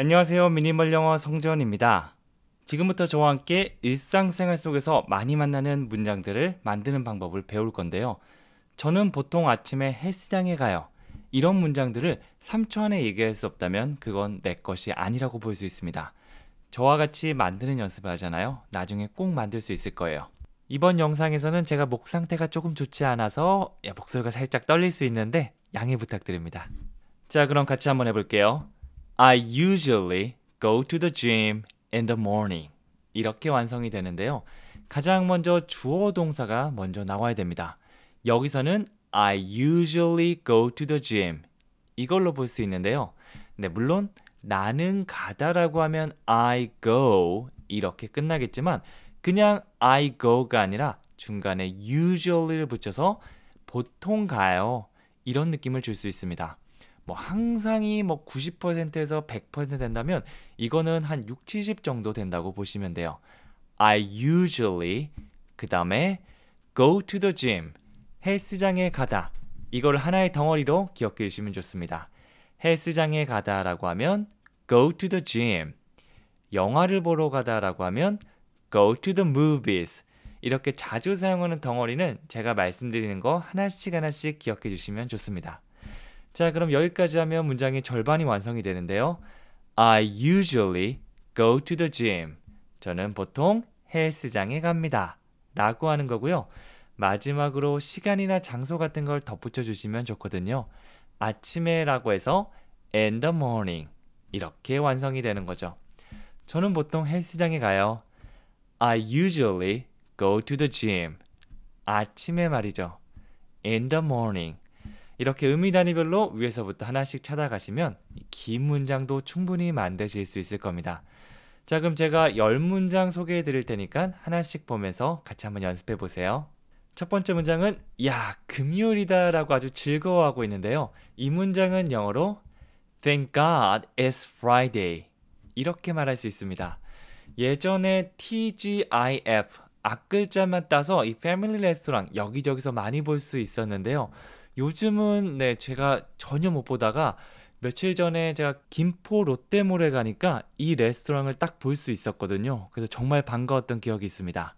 안녕하세요. 미니멀 영어 성재원입니다. 지금부터 저와 함께 일상생활 속에서 많이 만나는 문장들을 만드는 방법을 배울 건데요. 저는 보통 아침에 헬스장에 가요. 이런 문장들을 3초 안에 얘기할 수 없다면 그건 내 것이 아니라고 볼 수 있습니다. 저와 같이 만드는 연습을 하잖아요. 나중에 꼭 만들 수 있을 거예요. 이번 영상에서는 제가 목 상태가 조금 좋지 않아서 목소리가 살짝 떨릴 수 있는데 양해 부탁드립니다. 자, 그럼 같이 한번 해볼게요. I usually go to the gym in the morning. 이렇게 완성이 되는데요. 가장 먼저 주어 동사가 먼저 나와야 됩니다. 여기서는 I usually go to the gym. 이걸로 볼 수 있는데요. 네, 물론 나는 가다라고 하면 I go 이렇게 끝나겠지만 그냥 I go가 아니라 중간에 usually를 붙여서 보통 가요. 이런 느낌을 줄 수 있습니다. 뭐 항상이 뭐 90%에서 100% 된다면 이거는 한 6, 70 정도 된다고 보시면 돼요. I usually 그 다음에 go to the gym 헬스장에 가다 이걸 하나의 덩어리로 기억해 주시면 좋습니다. 헬스장에 가다라고 하면 go to the gym 영화를 보러 가다라고 하면 go to the movies 이렇게 자주 사용하는 덩어리는 제가 말씀드리는 거 하나씩 하나씩 기억해 주시면 좋습니다. 자, 그럼 여기까지 하면 문장이 절반이 완성이 되는데요. I usually go to the gym. 저는 보통 헬스장에 갑니다. 라고 하는 거고요. 마지막으로 시간이나 장소 같은 걸 덧붙여 주시면 좋거든요. 아침에 라고 해서 in the morning 이렇게 완성이 되는 거죠. 저는 보통 헬스장에 가요. I usually go to the gym. 아침에 말이죠. in the morning 이렇게 의미 단위별로 위에서부터 하나씩 찾아가시면 긴 문장도 충분히 만드실 수 있을 겁니다. 자, 그럼 제가 열문장 소개해 드릴 테니까 하나씩 보면서 같이 한번 연습해 보세요. 첫 번째 문장은 야, 금요일이다 라고 아주 즐거워하고 있는데요. 이 문장은 영어로 Thank God it's Friday 이렇게 말할 수 있습니다. 예전에 TGIF 앞글자만 따서 이 패밀리 레스토랑 여기저기서 많이 볼 수 있었는데요. 요즘은 네, 제가 전혀 못 보다가 며칠 전에 제가 김포 롯데몰에 가니까 이 레스토랑을 딱 볼 수 있었거든요. 그래서 정말 반가웠던 기억이 있습니다.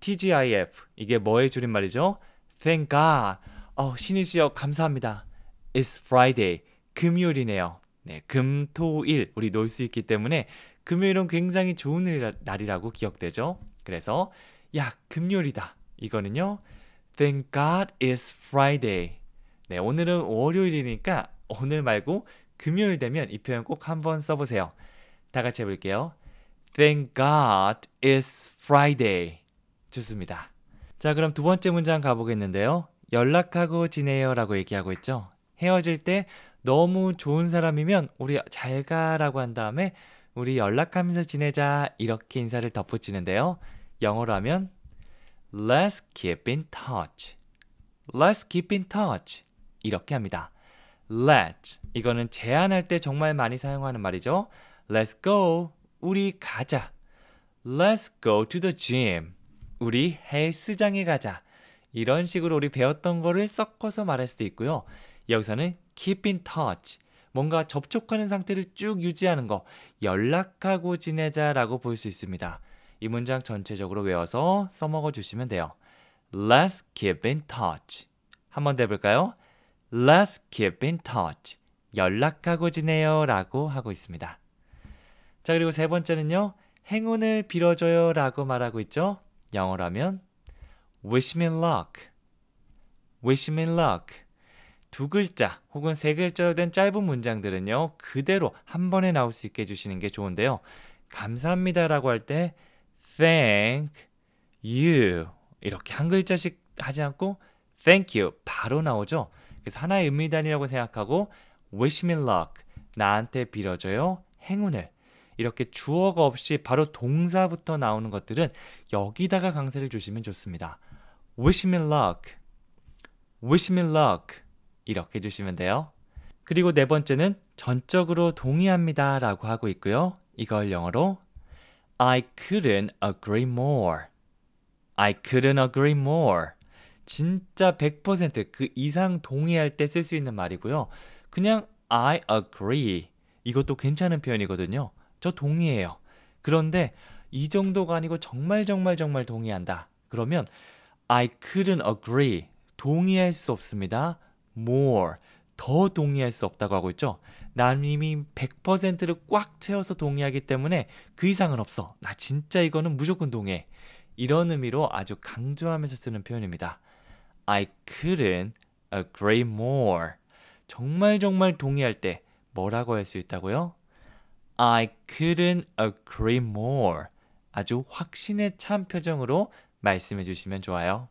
TGIF 이게 뭐의 줄임말이죠? Thank God. 어, 신의 씨요 감사합니다. It's Friday. 금요일이네요. 네, 금, 토, 일 우리 놀 수 있기 때문에 금요일은 굉장히 좋은 날이라고 기억되죠. 그래서 야 금요일이다 이거는요. Thank God it's Friday. 네, 오늘은 월요일이니까 오늘 말고 금요일 되면 이 표현 꼭 한번 써보세요. 다 같이 해볼게요. Thank God it's Friday. 좋습니다. 자, 그럼 두 번째 문장 가보겠는데요. 연락하고 지내요 라고 얘기하고 있죠. 헤어질 때 너무 좋은 사람이면 우리 잘 가라고 한 다음에 우리 연락하면서 지내자 이렇게 인사를 덧붙이는데요. 영어로 하면 Let's keep in touch. Let's keep in touch. 이렇게 합니다. Let 이거는 제안할 때 정말 많이 사용하는 말이죠. Let's go. 우리 가자. Let's go to the gym. 우리 헬스장에 가자. 이런 식으로 우리 배웠던 거를 섞어서 말할 수도 있고요. 여기서는 keep in touch. 뭔가 접촉하는 상태를 쭉 유지하는 거. 연락하고 지내자라고 볼 수 있습니다. 이 문장 전체적으로 외워서 써먹어 주시면 돼요. Let's keep in touch. 한 번 더 해볼까요? Let's keep in touch. 연락하고 지내요 라고 하고 있습니다. 자, 그리고 세 번째는요. 행운을 빌어줘요 라고 말하고 있죠. 영어라면 Wish me luck. Wish me luck. 두 글자 혹은 세 글자로 된 짧은 문장들은요. 그대로 한 번에 나올 수 있게 해주시는 게 좋은데요. 감사합니다 라고 할 때 Thank you 이렇게 한 글자씩 하지 않고 Thank you 바로 나오죠. 그래서 하나의 음미단이라고 생각하고 wish me luck 나한테 빌어줘요 행운을 이렇게 주어가 없이 바로 동사부터 나오는 것들은 여기다가 강세를 주시면 좋습니다. wish me luck wish me luck 이렇게 주시면 돼요. 그리고 네 번째는 전적으로 동의합니다 라고 하고 있고요. 이걸 영어로 I couldn't agree more. I couldn't agree more. 진짜 100%그 이상 동의할 때 쓸 수 있는 말이고요. 그냥 I agree 이것도 괜찮은 표현이거든요. 저 동의해요. 그런데 이 정도가 아니고 정말 정말 정말 동의한다. 그러면 I couldn't agree 동의할 수 없습니다. more 더 동의할 수 없다고 하고 있죠. 난 이미 100%를 꽉 채워서 동의하기 때문에 그 이상은 없어. 나 진짜 이거는 무조건 동의해. 이런 의미로 아주 강조하면서 쓰는 표현입니다. I couldn't agree more. 정말 정말 동의할 때 뭐라고 할 수 있다고요? I couldn't agree more. 아주 확신에 찬 표정으로 말씀해 주시면 좋아요.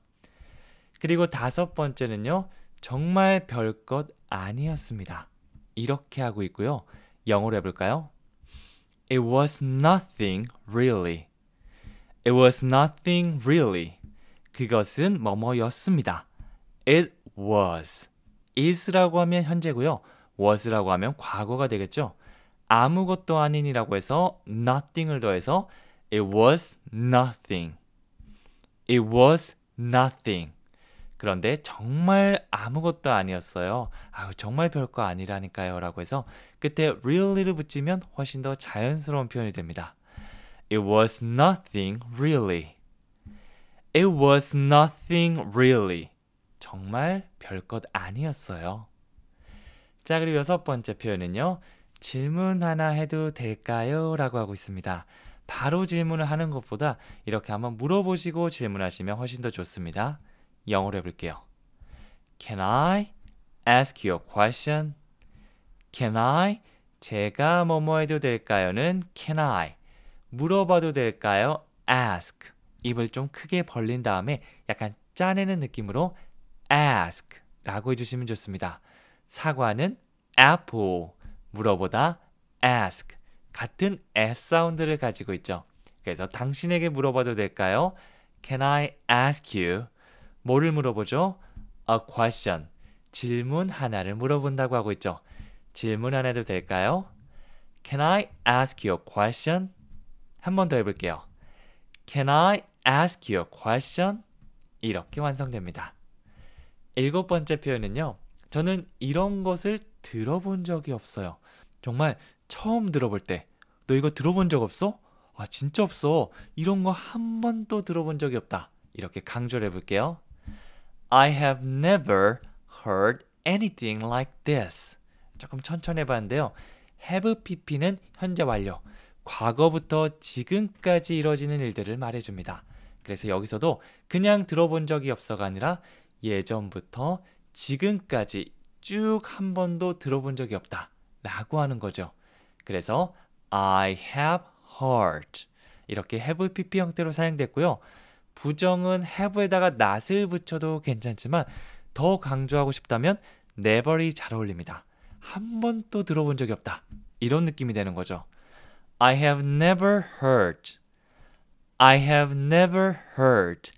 그리고 다섯 번째는요. 정말 별 것 아니었습니다. 이렇게 하고 있고요. 영어로 해볼까요? It was nothing really. It was nothing really. 그것은 뭐뭐였습니다. It was. is라고 하면 현재고요. was라고 하면 과거가 되겠죠. 아무것도 아닌이라고 해서 nothing을 더해서 it was nothing. it was nothing. 그런데 정말 아무것도 아니었어요. 아우 정말 별거 아니라니까요라고 해서 끝에 really를 붙이면 훨씬 더 자연스러운 표현이 됩니다. It was nothing really. It was nothing really. 정말 별 것 아니었어요. 자, 그리고 여섯 번째 표현은요. 질문 하나 해도 될까요? 라고 하고 있습니다. 바로 질문을 하는 것보다 이렇게 한번 물어보시고 질문하시면 훨씬 더 좋습니다. 영어로 해볼게요. Can I ask you a question? Can I? 제가 뭐뭐 해도 될까요?는 Can I? 물어봐도 될까요? Ask. 입을 좀 크게 벌린 다음에 약간 짜내는 느낌으로 ask 라고 해주시면 좋습니다. 사과는 apple, 물어보다 ask 같은 s 사운드를 가지고 있죠. 그래서 당신에게 물어봐도 될까요? Can I ask you? 뭐를 물어보죠? A question. 질문 하나를 물어본다고 하고 있죠. 질문 하나 해도 될까요? Can I ask you a question? 한 번 더 해볼게요. Can I ask you a question 이렇게 완성됩니다. 일곱 번째 표현은요. 저는 이런 것을 들어본 적이 없어요. 정말 처음 들어볼 때, 너 이거 들어본 적 없어? 아, 진짜 없어. 이런 거 한 번도 들어본 적이 없다. 이렇게 강조를 해볼게요. I have never heard anything like this. 조금 천천히 해봤는데요. have pp는 현재 완료. 과거부터 지금까지 이뤄지는 일들을 말해줍니다. 그래서 여기서도 그냥 들어본 적이 없어가 아니라 예전부터 지금까지 쭉 한 번도 들어본 적이 없다 라고 하는 거죠. 그래서 I have heard 이렇게 have pp 형태로 사용됐고요. 부정은 have에다가 not을 붙여도 괜찮지만 더 강조하고 싶다면 never이 잘 어울립니다. 한 번도 들어본 적이 없다. 이런 느낌이 되는 거죠. I have never heard I have never heard.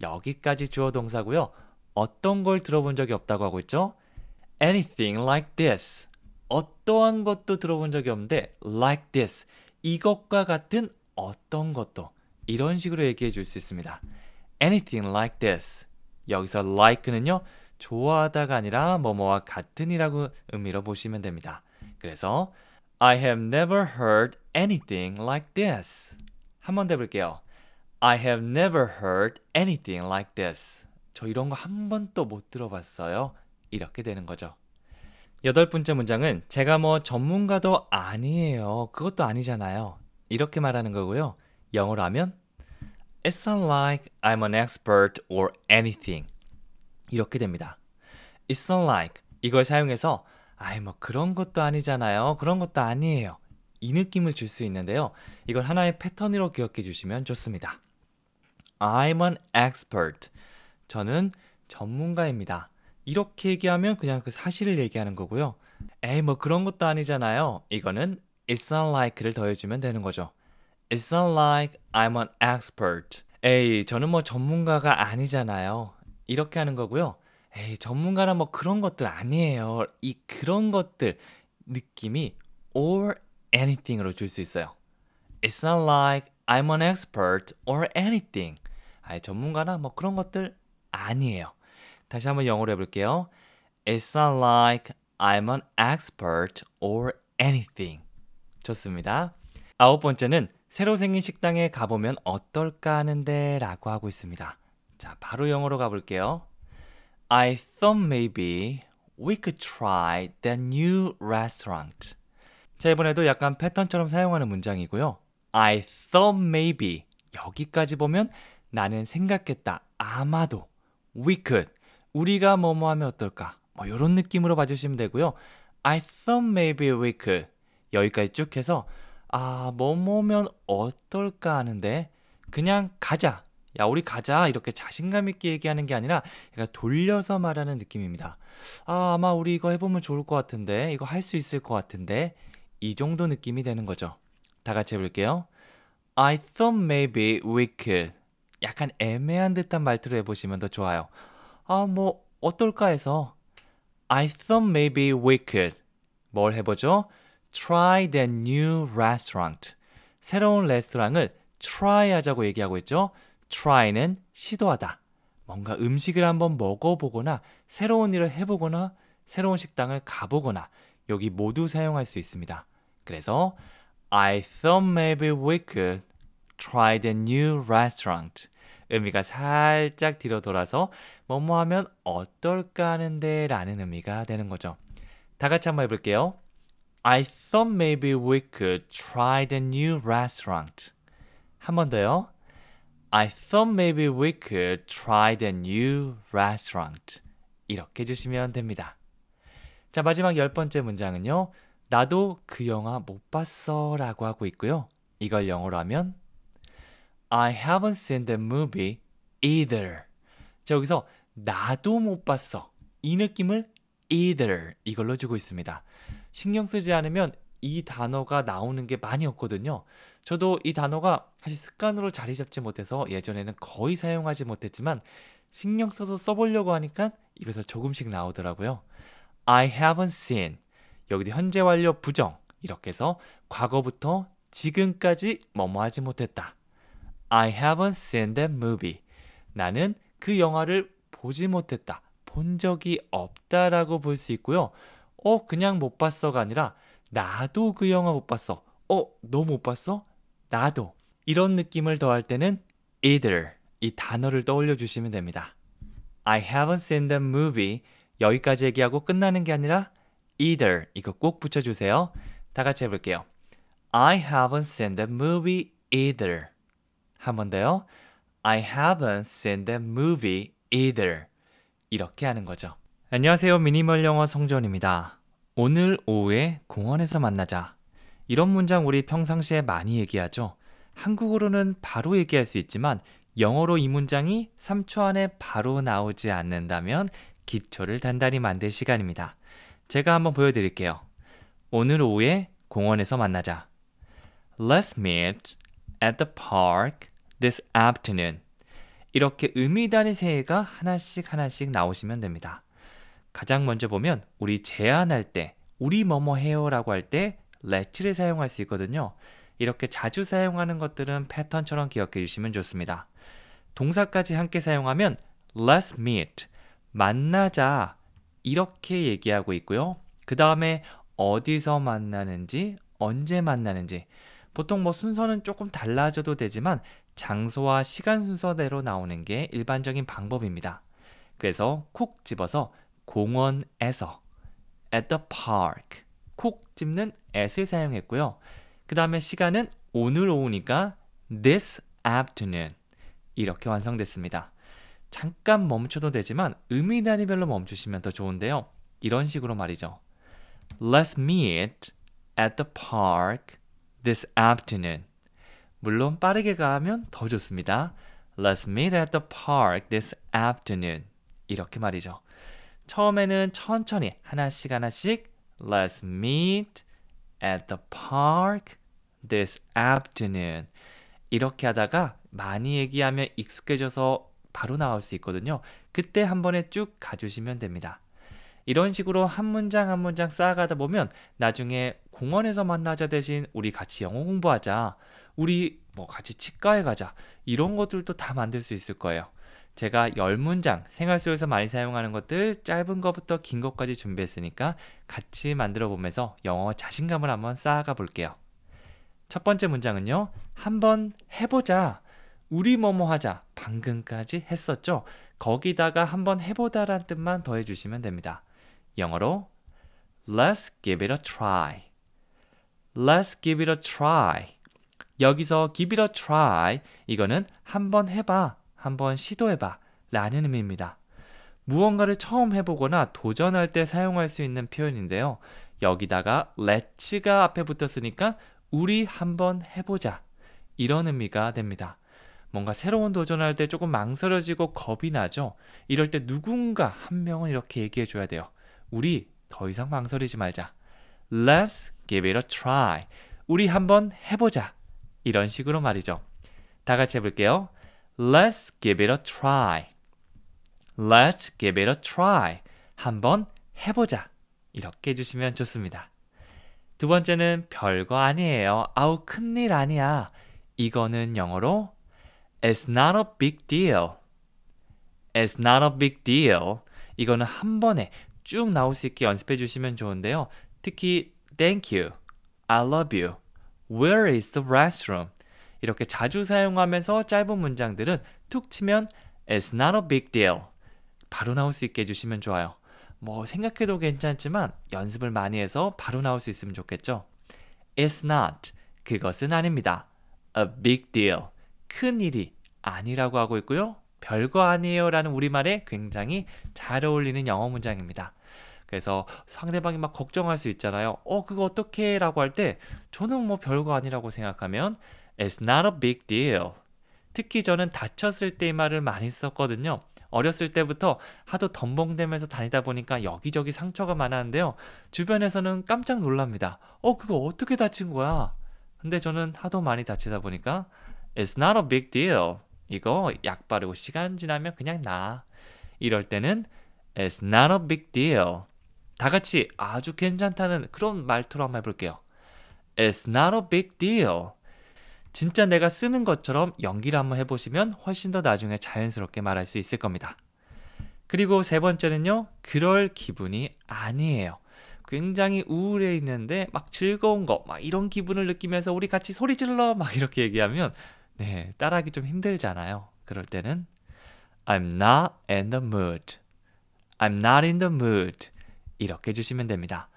여기까지 주어 동사고요. 어떤 걸 들어본 적이 없다고 하고 있죠? Anything like this. 어떠한 것도 들어본 적이 없는데 like this. 이것과 같은 어떤 것도 이런 식으로 얘기해 줄 수 있습니다. Anything like this. 여기서 like는요. 좋아하다가 아니라 뭐뭐와 같은이라고 의미로 보시면 됩니다. 그래서 I have never heard anything like this. 한번더 볼게요. I have never heard anything like this. 저 이런 거 한 번도 못 들어봤어요. 이렇게 되는 거죠. 여덟 번째 문장은 제가 뭐 전문가도 아니에요. 그것도 아니잖아요. 이렇게 말하는 거고요. 영어로 하면 It's not like I'm an expert or anything. 이렇게 됩니다. It's not like 이걸 사용해서 아이 뭐 그런 것도 아니잖아요. 그런 것도 아니에요. 이 느낌을 줄 수 있는데요. 이걸 하나의 패턴으로 기억해 주시면 좋습니다. I'm an expert. 저는 전문가입니다. 이렇게 얘기하면 그냥 그 사실을 얘기하는 거고요. 에이 뭐 그런 것도 아니잖아요. 이거는 It's not like를 더해주면 되는 거죠. It's not like I'm an expert. 에이 저는 뭐 전문가가 아니잖아요. 이렇게 하는 거고요. 에이 전문가란 뭐 그런 것들 아니에요. 이 그런 것들 느낌이 or anything으로 줄 수 있어요. It's not like I'm an expert or anything. 아예 전문가나 뭐 그런 것들 아니에요. 다시 한번 영어로 해볼게요. It's not like I'm an expert or anything. 좋습니다. 아홉 번째는 새로 생긴 식당에 가보면 어떨까 하는데 라고 하고 있습니다. 자, 바로 영어로 가볼게요. I thought maybe we could try t h e new restaurant. 자, 이번에도 약간 패턴처럼 사용하는 문장이고요. I thought maybe 여기까지 보면 나는 생각했다. 아마도 we could 우리가 뭐뭐 하면 어떨까? 뭐요런 느낌으로 봐주시면 되고요. I thought maybe we could 여기까지 쭉 해서 아 뭐뭐면 어떨까 하는데 그냥 가자. 야 우리 가자 이렇게 자신감 있게 얘기하는 게 아니라 약간 돌려서 말하는 느낌입니다. 아 아마 우리 이거 해보면 좋을 것 같은데 이거 할 수 있을 것 같은데 이 정도 느낌이 되는 거죠. 다 같이 해볼게요. I thought maybe we could 약간 애매한 듯한 말투로 해보시면 더 좋아요. 아, 뭐, 어떨까 해서 I thought maybe we could. 뭘 해보죠? Try the new restaurant. 새로운 레스토랑을 try 하자고 얘기하고 있죠. try는 시도하다. 뭔가 음식을 한번 먹어보거나 새로운 일을 해보거나 새로운 식당을 가보거나 여기 모두 사용할 수 있습니다. 그래서 I thought maybe we could try the new restaurant. 의미가 살짝 뒤로 돌아서 뭐뭐 하면 어떨까 하는데 라는 의미가 되는 거죠. 다 같이 한번 해볼게요. I thought maybe we could try the new restaurant. 한 번 더요. I thought maybe we could try the new restaurant. 이렇게 해주시면 됩니다. 자, 마지막 열 번째 문장은요. 나도 그 영화 못 봤어 라고 하고 있고요. 이걸 영어로 하면 I haven't seen the movie either. 자, 여기서 나도 못 봤어. 이 느낌을 either 이걸로 주고 있습니다. 신경 쓰지 않으면 이 단어가 나오는 게 많이 없거든요. 저도 이 단어가 사실 습관으로 자리 잡지 못해서 예전에는 거의 사용하지 못했지만 신경 써서 써보려고 하니까 입에서 조금씩 나오더라고요. I haven't seen. 여기 현재 완료 부정. 이렇게 해서 과거부터 지금까지 뭐 뭐 하지 못했다. I haven't seen that movie. 나는 그 영화를 보지 못했다. 본 적이 없다라고 볼 수 있고요. 어, 그냥 못 봤어가 아니라 나도 그 영화 못 봤어. 어, 너 못 봤어? 나도. 이런 느낌을 더할 때는 either 이 단어를 떠올려 주시면 됩니다. I haven't seen that movie 여기까지 얘기하고 끝나는 게 아니라 either 이거 꼭 붙여주세요. 다 같이 해볼게요. I haven't seen that movie either. 한번 더요. I haven't seen t h a movie either. 이렇게 하는 거죠. 안녕하세요. 미니멀 영어 성전입니다. 오늘 오후에 공원에서 만나자. 이런 문장 우리 평상시에 많이 얘기하죠. 한국어로는 바로 얘기할 수 있지만 영어로 이 문장이 3초 안에 바로 나오지 않는다면 기초를 단단히 만들 시간입니다. 제가 한번 보여드릴게요. 오늘 오후에 공원에서 만나자. Let's meet at the park this afternoon. 이렇게 의미 다의 새해가 하나씩 하나씩 나오시면 됩니다. 가장 먼저 보면 우리 제안할 때 우리 뭐뭐 해요라고 할 때 let를 사용할 수 있거든요. 이렇게 자주 사용하는 것들은 패턴처럼 기억해 주시면 좋습니다. 동사까지 함께 사용하면 let's meet, 만나자 이렇게 얘기하고 있고요. 그 다음에 어디서 만나는지, 언제 만나는지 보통 뭐 순서는 조금 달라져도 되지만 장소와 시간 순서대로 나오는 게 일반적인 방법입니다. 그래서 콕 집어서 공원에서 at the park 콕 집는 at을 사용했고요. 그 다음에 시간은 오늘 오후니까 this afternoon 이렇게 완성됐습니다. 잠깐 멈춰도 되지만 의미 단위별로 멈추시면 더 좋은데요. 이런 식으로 말이죠. Let's meet at the park this afternoon. 물론 빠르게 가면 더 좋습니다. Let's meet at the park this afternoon. 이렇게 말이죠. 처음에는 천천히 하나씩 하나씩 Let's meet at the park this afternoon. 이렇게 하다가 많이 얘기하면 익숙해져서 바로 나올 수 있거든요. 그때 한 번에 쭉 가주시면 됩니다. 이런 식으로 한 문장 한 문장 쌓아가다 보면 나중에 공원에서 만나자 대신 우리 같이 영어 공부하자. 우리 뭐 같이 치과에 가자 이런 것들도 다 만들 수 있을 거예요. 제가 열문장 생활 속에서 많이 사용하는 것들 짧은 것부터 긴 것까지 준비했으니까 같이 만들어 보면서 영어 자신감을 한번 쌓아가 볼게요. 첫 번째 문장은요. 한번 해보자. 우리 뭐뭐 하자. 방금까지 했었죠. 거기다가 한번 해보다란 뜻만 더해 주시면 됩니다. 영어로 Let's give it a try. Let's give it a try. 여기서 give it a try 이거는 한번 해봐, 한번 시도해봐 라는 의미입니다. 무언가를 처음 해보거나 도전할 때 사용할 수 있는 표현인데요. 여기다가 let's가 앞에 붙었으니까 우리 한번 해보자 이런 의미가 됩니다. 뭔가 새로운 도전할 때 조금 망설여지고 겁이 나죠. 이럴 때 누군가 한 명은 이렇게 얘기해 줘야 돼요. 우리 더 이상 망설이지 말자. Let's give it a try. 우리 한번 해보자. 이런 식으로 말이죠. 다 같이 해볼게요. Let's give it a try. Let's give it a try. 한번 해보자. 이렇게 해주시면 좋습니다. 두 번째는 별거 아니에요. 아우, 큰일 아니야. 이거는 영어로 It's not a big deal. It's not a big deal. 이거는 한 번에 쭉 나올 수 있게 연습해 주시면 좋은데요. 특히 Thank you, I love you Where is the restroom? 이렇게 자주 사용하면서 짧은 문장들은 툭 치면 It's not a big deal. 바로 나올 수 있게 해주시면 좋아요. 뭐 생각해도 괜찮지만 연습을 많이 해서 바로 나올 수 있으면 좋겠죠. It's not. 그것은 아닙니다. A big deal. 큰 일이 아니라고 하고 있고요. 별거 아니에요 라는 우리말에 굉장히 잘 어울리는 영어 문장입니다. 그래서 상대방이 막 걱정할 수 있잖아요. 어, 그거 어떻게? 라고 할 때 저는 뭐 별거 아니라고 생각하면 It's not a big deal. 특히 저는 다쳤을 때 이 말을 많이 썼거든요. 어렸을 때부터 하도 덤벙대면서 다니다 보니까 여기저기 상처가 많았는데요. 주변에서는 깜짝 놀랍니다. 어, 그거 어떻게 다친 거야? 근데 저는 하도 많이 다치다 보니까 It's not a big deal. 이거 약 바르고 시간 지나면 그냥 나. 이럴 때는 It's not a big deal. 다 같이 아주 괜찮다는 그런 말투로 한번 해볼게요. It's not a big deal. 진짜 내가 쓰는 것처럼 연기를 한번 해보시면 훨씬 더 나중에 자연스럽게 말할 수 있을 겁니다. 그리고 세 번째는요, 그럴 기분이 아니에요. 굉장히 우울해 있는데 막 즐거운 거, 막 이런 기분을 느끼면서 우리 같이 소리 질러 막 이렇게 얘기하면 네, 따라하기 좀 힘들잖아요. 그럴 때는 I'm not in the mood. I'm not in the mood. 이렇게 해주시면 됩니다.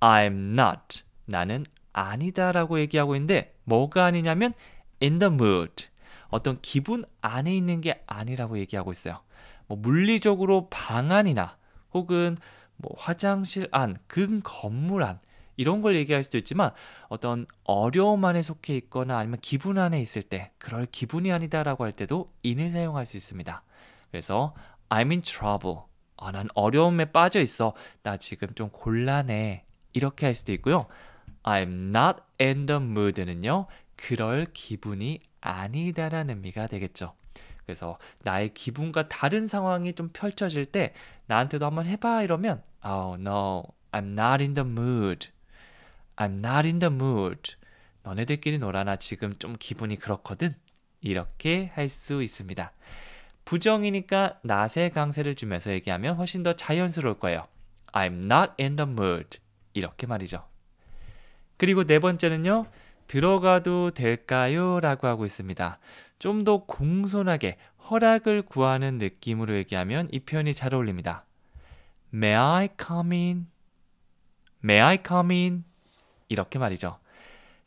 I'm not. 나는 아니다 라고 얘기하고 있는데 뭐가 아니냐면 in the mood. 어떤 기분 안에 있는 게 아니라고 얘기하고 있어요. 뭐 물리적으로 방 안이나 혹은 뭐 화장실 안, 근 건물 안 이런 걸 얘기할 수도 있지만 어떤 어려움 안에 속해 있거나 아니면 기분 안에 있을 때 그럴 기분이 아니다라고 할 때도 in을 사용할 수 있습니다. 그래서 I'm in trouble. 아, 난 어려움에 빠져 있어. 나 지금 좀 곤란해. 이렇게 할 수도 있고요. I'm not in the mood는요. 그럴 기분이 아니다라는 의미가 되겠죠. 그래서 나의 기분과 다른 상황이 좀 펼쳐질 때 나한테도 한번 해봐 이러면 Oh no, I'm not in the mood. I'm not in the mood. 너네들끼리 놀아나 지금 좀 기분이 그렇거든. 이렇게 할 수 있습니다. 부정이니까 낮의 강세를 주면서 얘기하면 훨씬 더 자연스러울 거예요. I'm not in the mood. 이렇게 말이죠. 그리고 네 번째는요. 들어가도 될까요? 라고 하고 있습니다. 좀 더 공손하게 허락을 구하는 느낌으로 얘기하면 이 표현이 잘 어울립니다. May I come in? May I come in? 이렇게 말이죠.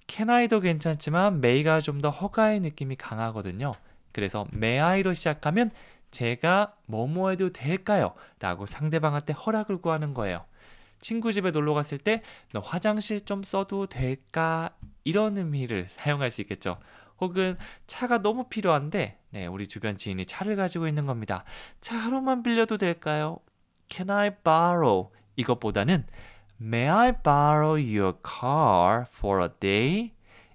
Can I도 괜찮지만 may가 좀 더 허가의 느낌이 강하거든요. 그래서 may I로 시작하면 제가 뭐뭐 해도 될까요? 라고 상대방한테 허락을 구하는 거예요. 친구 집에 놀러 갔을 때 너 화장실 좀 써도 될까? 이런 의미를 사용할 수 있겠죠. 혹은 차가 너무 필요한데 네, 우리 주변 지인이 차를 가지고 있는 겁니다. 차 하루만 빌려도 될까요? Can I borrow? 이것보다는 May I borrow your car for a day?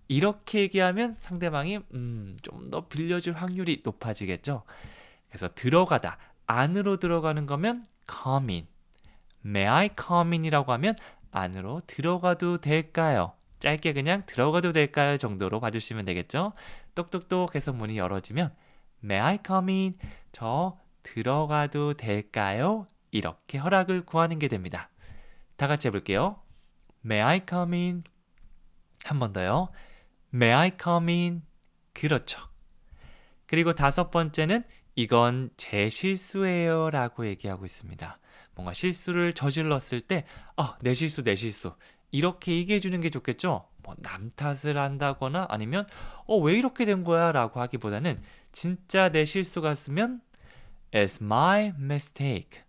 이렇게 얘기하면 상대방이 음, 좀더 빌려줄 확률이 높아지겠죠. 그래서 들어가다 안으로 들어가는 거면 come in. May I come in이라고 하면 안으로 들어가도 될까요? 짧게 그냥 들어가도 될까요? 정도로 봐주시면 되겠죠. 똑똑똑 해서 문이 열어지면 May I come in? 저 들어가도 될까요? 이렇게 허락을 구하는 게 됩니다. 다 같이 해볼게요. May I come in? 한 번 더요. May I come in? 그렇죠. 그리고 다섯 번째는 이건 제 실수예요 라고 얘기하고 있습니다. 뭔가 실수를 저질렀을 때, 아, 내 실수, 내 실수. 이렇게 얘기해주는 게 좋겠죠? 뭐남 탓을 한다거나 아니면, 어, 왜 이렇게 된 거야? 라고 하기보다는 진짜 내 실수 같으면, It's my mistake.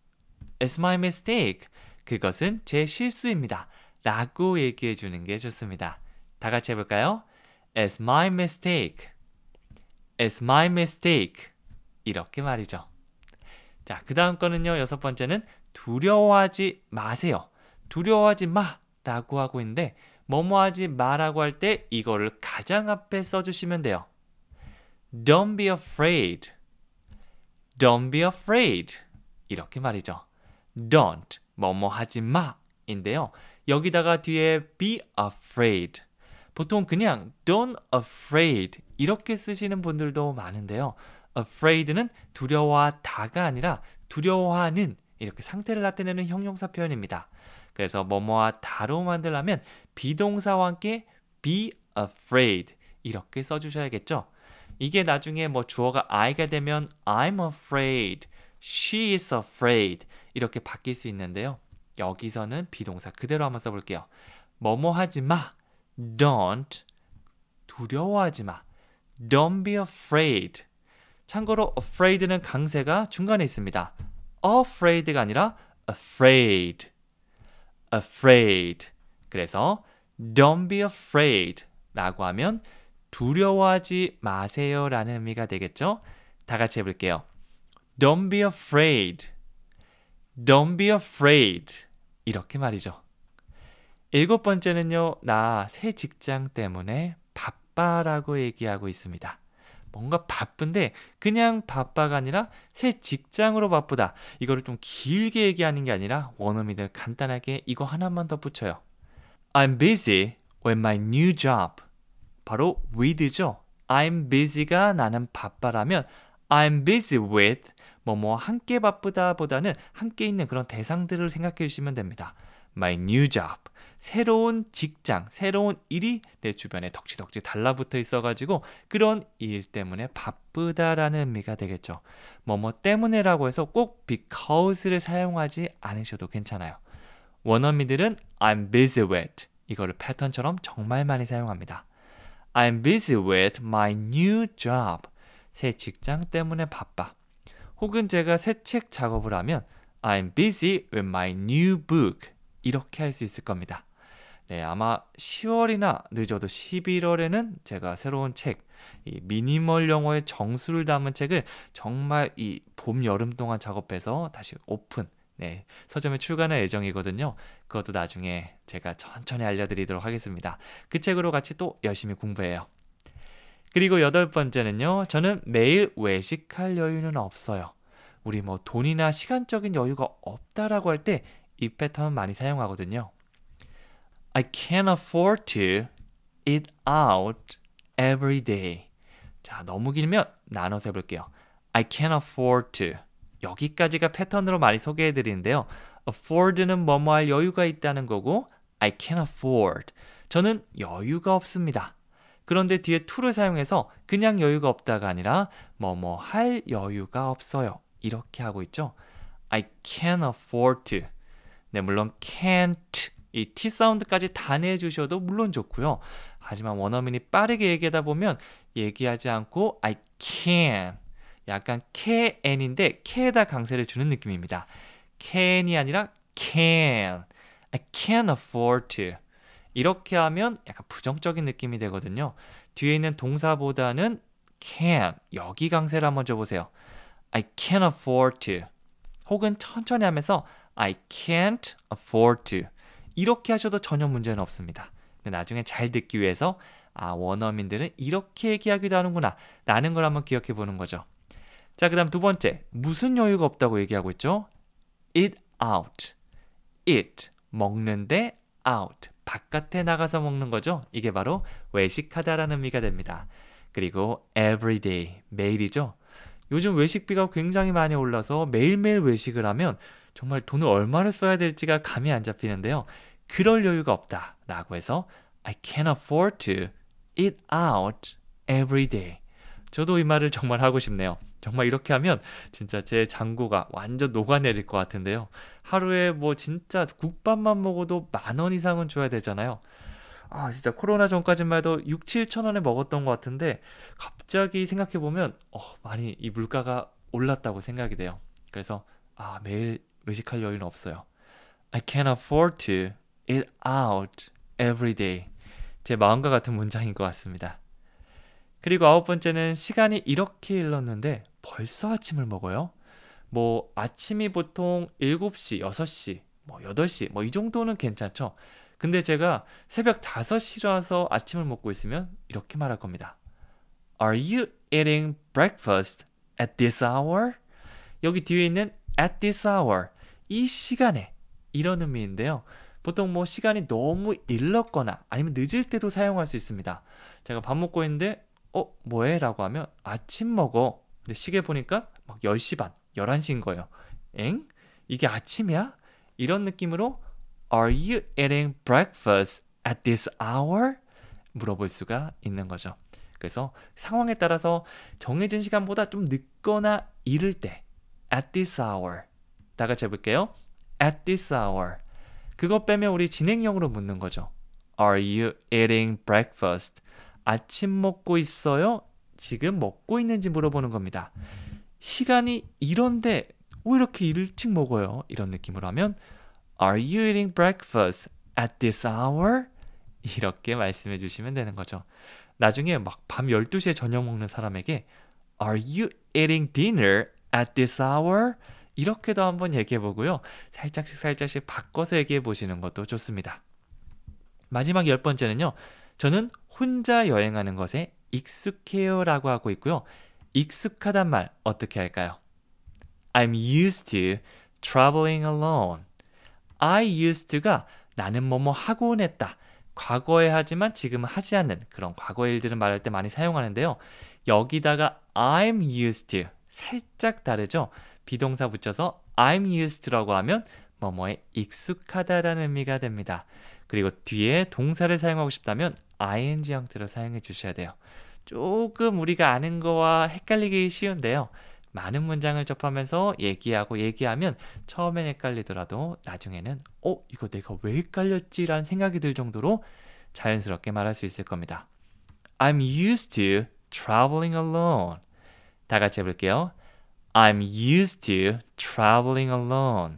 It's my mistake. 그것은 제 실수입니다. 라고 얘기해주는 게 좋습니다. 다 같이 해볼까요? It's my mistake. It's my mistake. 이렇게 말이죠. 자, 그 다음 거는요. 여섯 번째는 두려워하지 마세요. 두려워하지 마 라고 하고 있는데 뭐뭐하지 마라고 할 때 이거를 가장 앞에 써주시면 돼요. Don't be afraid. Don't be afraid. 이렇게 말이죠. Don't 뭐뭐하지 마인데요. 여기다가 뒤에 be afraid 보통 그냥 don't afraid 이렇게 쓰시는 분들도 많은데요. afraid는 두려워하다가 아니라 두려워하는 이렇게 상태를 나타내는 형용사 표현입니다. 그래서 뭐뭐와 다로 만들려면 비동사와 함께 be afraid 이렇게 써주셔야겠죠. 이게 나중에 뭐 주어가 I가 되면 I'm afraid, she is afraid 이렇게 바뀔 수 있는데요. 여기서는 비동사 그대로 한번 써볼게요. 뭐뭐 하지 마 don't 두려워하지 마. Don't be afraid. 참고로 afraid는 강세가 중간에 있습니다. afraid가 아니라 afraid. afraid. 그래서 don't be afraid라고 하면 두려워하지 마세요라는 의미가 되겠죠? 다 같이 해 볼게요. Don't be afraid. Don't be afraid. 이렇게 말이죠. 일곱 번째는요, 나 새 직장 때문에 바빠라고 얘기하고 있습니다. 뭔가 바쁜데 그냥 바빠가 아니라 새 직장으로 바쁘다. 이거를 좀 길게 얘기하는 게 아니라 원어민들 간단하게 이거 하나만 더 붙여요. I'm busy with my new job. 바로 with죠. I'm busy가 나는 바빠라면 I'm busy with 뭐뭐 뭐 함께 바쁘다 보다는 함께 있는 그런 대상들을 생각해 주시면 됩니다. My new job. 새로운 직장, 새로운 일이 내 주변에 덕지덕지 달라붙어 있어가지고 그런 일 때문에 바쁘다라는 의미가 되겠죠. 뭐 뭐 때문에라고 해서 꼭 because를 사용하지 않으셔도 괜찮아요. 원어민들은 I'm busy with 이거를 패턴처럼 정말 많이 사용합니다. I'm busy with my new job. 새 직장 때문에 바빠. 혹은 제가 새 책 작업을 하면 I'm busy with my new book. 이렇게 할 수 있을 겁니다. 네, 아마 10월이나 늦어도 11월에는 제가 새로운 책, 이 미니멀 영어의 정수를 담은 책을 정말 이 봄, 여름 동안 작업해서 다시 오픈, 네, 서점에 출간할 예정이거든요. 그것도 나중에 제가 천천히 알려드리도록 하겠습니다. 그 책으로 같이 또 열심히 공부해요. 그리고 여덟 번째는요, 저는 매일 외식할 여유는 없어요. 우리 뭐 돈이나 시간적인 여유가 없다라고 할 때 이 패턴 많이 사용하거든요. I can't afford to eat out every day. 자, 너무 길면 나눠서 해볼게요. I can't afford to. 여기까지가 패턴으로 많이 소개해 드리는데요. afford는 뭐뭐 할 여유가 있다는 거고 I can't afford. 저는 여유가 없습니다. 그런데 뒤에 to를 사용해서 그냥 여유가 없다가 아니라 뭐뭐 할 여유가 없어요. 이렇게 하고 있죠. I can't afford to. 네, 물론 can't 이 T 사운드까지 다 내주셔도 물론 좋고요. 하지만 원어민이 빠르게 얘기하다 보면 얘기하지 않고 I can 약간 can인데 can에다 강세를 주는 느낌입니다. can이 아니라 can I can't afford to 이렇게 하면 약간 부정적인 느낌이 되거든요. 뒤에 있는 동사보다는 can 여기 강세를 한번 줘보세요. I can't afford to 혹은 천천히 하면서 I can't afford to 이렇게 하셔도 전혀 문제는 없습니다. 나중에 잘 듣기 위해서 아 원어민들은 이렇게 얘기하기도 하는구나 라는 걸 한번 기억해 보는 거죠. 자, 그 다음 두 번째. 무슨 여유가 없다고 얘기하고 있죠? it out. it 먹는데 out 바깥에 나가서 먹는 거죠. 이게 바로 외식하다라는 의미가 됩니다. 그리고 everyday 매일이죠. 요즘 외식비가 굉장히 많이 올라서 매일매일 외식을 하면 정말 돈을 얼마를 써야 될지가 감이 안 잡히는데요. 그럴 여유가 없다라고 해서 I can't afford to eat out every day. 저도 이 말을 정말 하고 싶네요. 정말 이렇게 하면 진짜 제 장고가 완전 녹아내릴 것 같은데요. 하루에 뭐 진짜 국밥만 먹어도 만 원 이상은 줘야 되잖아요. 아, 진짜 코로나 전까지만 해도 6, 7천 원에 먹었던 것 같은데 갑자기 생각해 보면 어, 많이 이 물가가 올랐다고 생각이 돼요. 그래서 아, 매일 의식할 여유는 없어요. I can't afford to eat out every day. 제 마음과 같은 문장인 것 같습니다. 그리고 아홉 번째는 시간이 이렇게 일렀는데 벌써 아침을 먹어요? 뭐 아침이 보통 7시, 6시, 뭐 8시 뭐 이 정도는 괜찮죠. 근데 제가 새벽 5시라서 아침을 먹고 있으면 이렇게 말할 겁니다. Are you eating breakfast at this hour? 여기 뒤에 있는 at this hour 이 시간에 이런 의미인데요. 보통 뭐 시간이 너무 일렀거나 아니면 늦을 때도 사용할 수 있습니다. 제가 밥 먹고 있는데 어 뭐해? 라고 하면 아침 먹어. 근데 시계 보니까 막 10시 반, 11시인 거예요. 엥? 이게 아침이야? 이런 느낌으로 Are you eating breakfast at this hour? 물어볼 수가 있는 거죠. 그래서 상황에 따라서 정해진 시간보다 좀 늦거나 이를 때 at this hour 다 같이 해볼게요. At this hour. 그거 빼면 우리 진행형으로 묻는 거죠. Are you eating breakfast? 아침 먹고 있어요? 지금 먹고 있는지 물어보는 겁니다. 시간이 이런데 왜 이렇게 일찍 먹어요? 이런 느낌으로 하면 Are you eating breakfast at this hour? 이렇게 말씀해 주시면 되는 거죠. 나중에 막밤 12시에 저녁 먹는 사람에게 Are you eating dinner at this hour? 이렇게도 한번 얘기해 보고요. 살짝씩 살짝씩 바꿔서 얘기해 보시는 것도 좋습니다. 마지막 열 번째는요. 저는 혼자 여행하는 것에 익숙해요 라고 하고 있고요. 익숙하단 말 어떻게 할까요? I'm used to traveling alone. I used to가 나는 뭐뭐 하곤 했다. 과거에 하지만 지금 하지 않는 그런 과거 의 일들을 말할 때 많이 사용하는데요. 여기다가 I'm used to 살짝 다르죠? 비동사 붙여서 I'm used라고 하면 뭐뭐에 익숙하다라는 의미가 됩니다. 그리고 뒤에 동사를 사용하고 싶다면 ing 형태로 사용해 주셔야 돼요. 조금 우리가 아는 거와 헷갈리기 쉬운데요. 많은 문장을 접하면서 얘기하고 얘기하면 처음엔 헷갈리더라도 나중에는 어? 이거 내가 왜 헷갈렸지? 라는 생각이 들 정도로 자연스럽게 말할 수 있을 겁니다. I'm used to traveling alone. 다 같이 해볼게요. I'm used to traveling alone.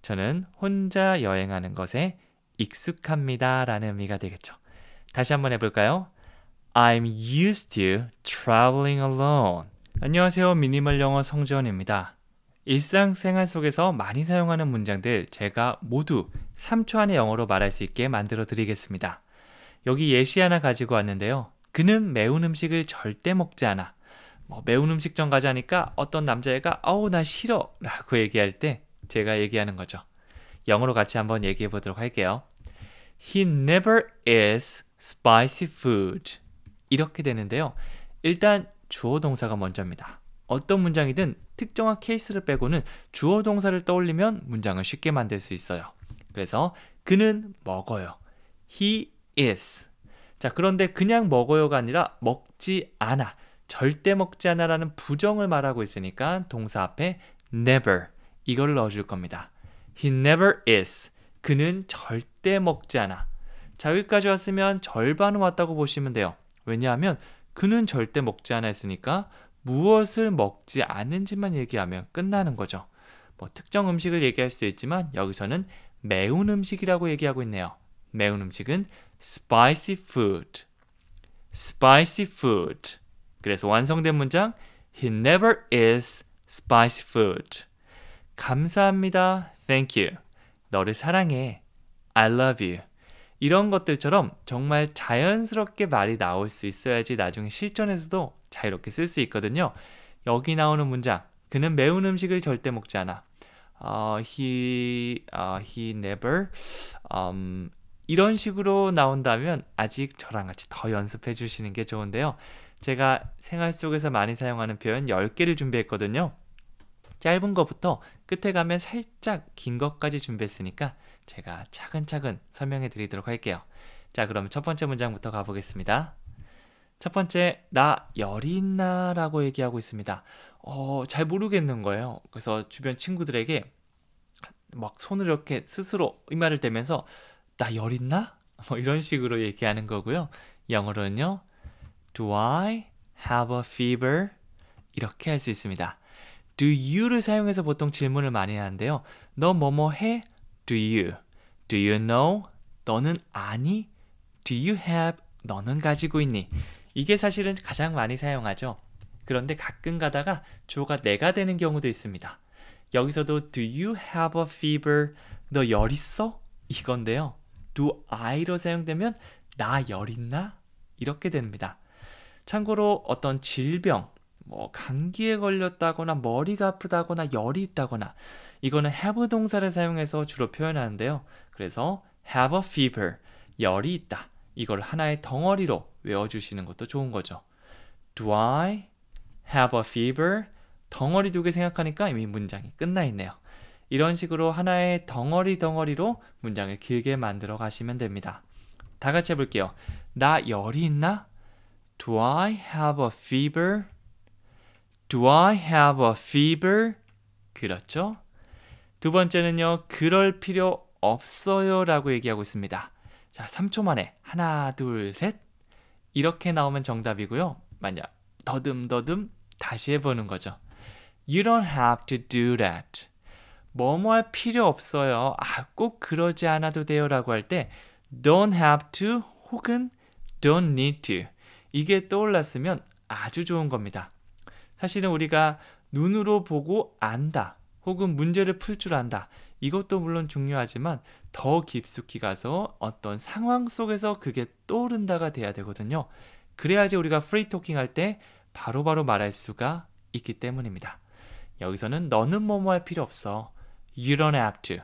저는 혼자 여행하는 것에 익숙합니다. 라는 의미가 되겠죠. 다시 한번 해볼까요? I'm used to traveling alone. 안녕하세요. 미니멀 영어 성지원입니다. 일상생활 속에서 많이 사용하는 문장들 제가 모두 3초 안에 영어로 말할 수 있게 만들어 드리겠습니다. 여기 예시 하나 가지고 왔는데요. 그는 매운 음식을 절대 먹지 않아. 뭐 매운 음식점 가자니까 어떤 남자애가 어우 나 싫어 라고 얘기할 때 제가 얘기하는 거죠. 영어로 같이 한번 얘기해 보도록 할게요. He never eats spicy food. 이렇게 되는데요. 일단 주어 동사가 먼저입니다. 어떤 문장이든 특정한 케이스를 빼고는 주어 동사를 떠올리면 문장을 쉽게 만들 수 있어요. 그래서 그는 먹어요. He is. 자, 그런데 그냥 먹어요가 아니라 먹지 않아. 절대 먹지 않아라는 부정을 말하고 있으니까 동사 앞에 never 이걸 넣어줄 겁니다. He never is. 그는 절대 먹지 않아. 자, 여기까지 왔으면 절반은 왔다고 보시면 돼요. 왜냐하면 그는 절대 먹지 않아 했으니까 무엇을 먹지 않은지만 얘기하면 끝나는 거죠. 뭐 특정 음식을 얘기할 수도 있지만 여기서는 매운 음식이라고 얘기하고 있네요. 매운 음식은 spicy food. spicy food. 그래서 완성된 문장 He never is spicy food. 감사합니다. Thank you. 너를 사랑해. I love you. 이런 것들처럼 정말 자연스럽게 말이 나올 수 있어야지 나중에 실전에서도 자유롭게 쓸 수 있거든요. 여기 나오는 문장. 그는 매운 음식을 절대 먹지 않아. Uh, he, uh, he never. Um, 이런 식으로 나온다면 아직 저랑 같이 더 연습해 주시는 게 좋은데요. 제가 생활 속에서 많이 사용하는 표현 10개를 준비했거든요. 짧은 것부터 끝에 가면 살짝 긴 것까지 준비했으니까 제가 차근차근 설명해 드리도록 할게요. 자, 그럼 첫 번째 문장부터 가보겠습니다. 첫 번째, 나 열이 있나? 라고 얘기하고 있습니다. 어, 잘 모르겠는 거예요. 그래서 주변 친구들에게 막 손을 이렇게 스스로 이마를 대면서 나열이 있나? 뭐 이런 식으로 얘기하는 거고요. 영어로는요. Do I have a fever? 이렇게 할 수 있습니다. Do you를 사용해서 보통 질문을 많이 하는데요. 너 뭐뭐 해? Do you? Do you know? 너는 아니? Do you have? 너는 가지고 있니? 이게 사실은 가장 많이 사용하죠. 그런데 가끔 가다가 주어가 내가 되는 경우도 있습니다. 여기서도 Do you have a fever? 너 열 있어? 이건데요. Do I로 사용되면 나 열 있나? 이렇게 됩니다. 참고로 어떤 질병, 뭐 감기에 걸렸다거나 머리가 아프다거나 열이 있다거나 이거는 have 동사를 사용해서 주로 표현하는데요. 그래서 have a fever, 열이 있다. 이걸 하나의 덩어리로 외워주시는 것도 좋은 거죠. Do I have a fever? 덩어리 두 개 생각하니까 이미 문장이 끝나 있네요. 이런 식으로 하나의 덩어리 덩어리로 문장을 길게 만들어 가시면 됩니다. 다 같이 해볼게요. 나 열이 있나? Do I have a fever? Do I have a fever? 그렇죠? 두 번째는요. 그럴 필요 없어요 라고 얘기하고 있습니다. 자, 3초 만에 하나, 둘, 셋 이렇게 나오면 정답이고요. 만약 더듬더듬 다시 해보는 거죠. You don't have to do that. 뭐뭐 할 필요 없어요. 아, 꼭 그러지 않아도 돼요 라고 할 때 don't have to 혹은 don't need to 이게 떠올랐으면 아주 좋은 겁니다. 사실은 우리가 눈으로 보고 안다 혹은 문제를 풀 줄 안다 이것도 물론 중요하지만 더 깊숙이 가서 어떤 상황 속에서 그게 떠오른다가 돼야 되거든요. 그래야지 우리가 프리토킹 할 때 바로바로 말할 수가 있기 때문입니다. 여기서는 너는 뭐뭐 할 필요 없어. You don't have to.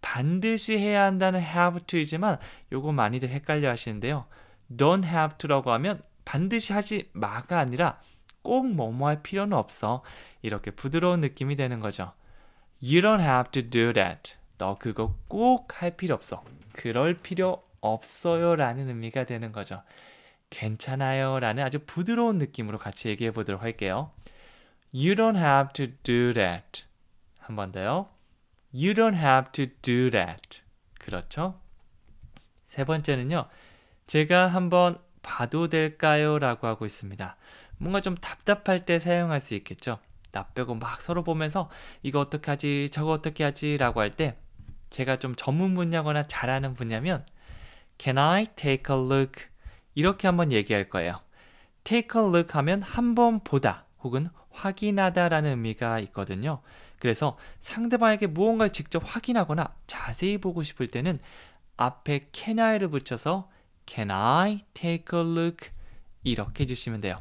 반드시 해야 한다는 have to이지만 요거 많이들 헷갈려 하시는데요. don't have to라고 하면 반드시 하지 마가 아니라 꼭 뭐뭐 할 필요는 없어. 이렇게 부드러운 느낌이 되는 거죠. You don't have to do that. 너 그거 꼭 할 필요 없어. 그럴 필요 없어요. 라는 의미가 되는 거죠. 괜찮아요. 라는 아주 부드러운 느낌으로 같이 얘기해 보도록 할게요. You don't have to do that. 한번 더요. You don't have to do that. 그렇죠? 세 번째는요. 제가 한번 봐도 될까요? 라고 하고 있습니다. 뭔가 좀 답답할 때 사용할 수 있겠죠. 나 빼고 막 서로 보면서 이거 어떻게 하지, 저거 어떻게 하지 라고 할 때 제가 좀 전문 분야거나 잘하는 분야면 Can I take a look? 이렇게 한번 얘기할 거예요. take a look 하면 한번 보다 혹은 확인하다 라는 의미가 있거든요. 그래서 상대방에게 무언가를 직접 확인하거나 자세히 보고 싶을 때는 앞에 can I를 붙여서 Can I take a look? 이렇게 해주시면 돼요.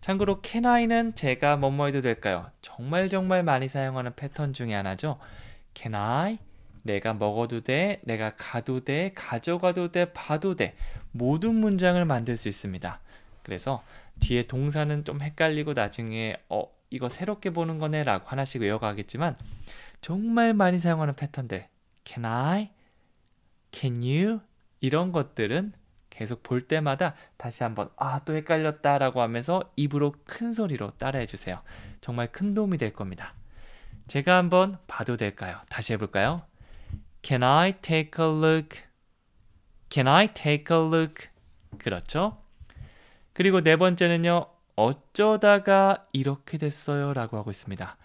참고로 can I는 제가 뭐뭐 해도 될까요? 정말 정말 많이 사용하는 패턴 중에 하나죠. Can I? 내가 먹어도 돼, 내가 가도 돼, 가져가도 돼, 봐도 돼 모든 문장을 만들 수 있습니다. 그래서 뒤에 동사는 좀 헷갈리고 나중에 어 이거 새롭게 보는 거네 라고 하나씩 외워가겠지만 정말 많이 사용하는 패턴들 can I, can you 이런 것들은 계속 볼 때마다 다시 한번 아 또 헷갈렸다 라고 하면서 입으로 큰 소리로 따라해 주세요. 정말 큰 도움이 될 겁니다. 제가 한번 봐도 될까요? 다시 해볼까요? Can I take a look? Can I take a look? 그렇죠? 그리고 네 번째는요. 어쩌다가 이렇게 됐어요 라고 하고 있습니다.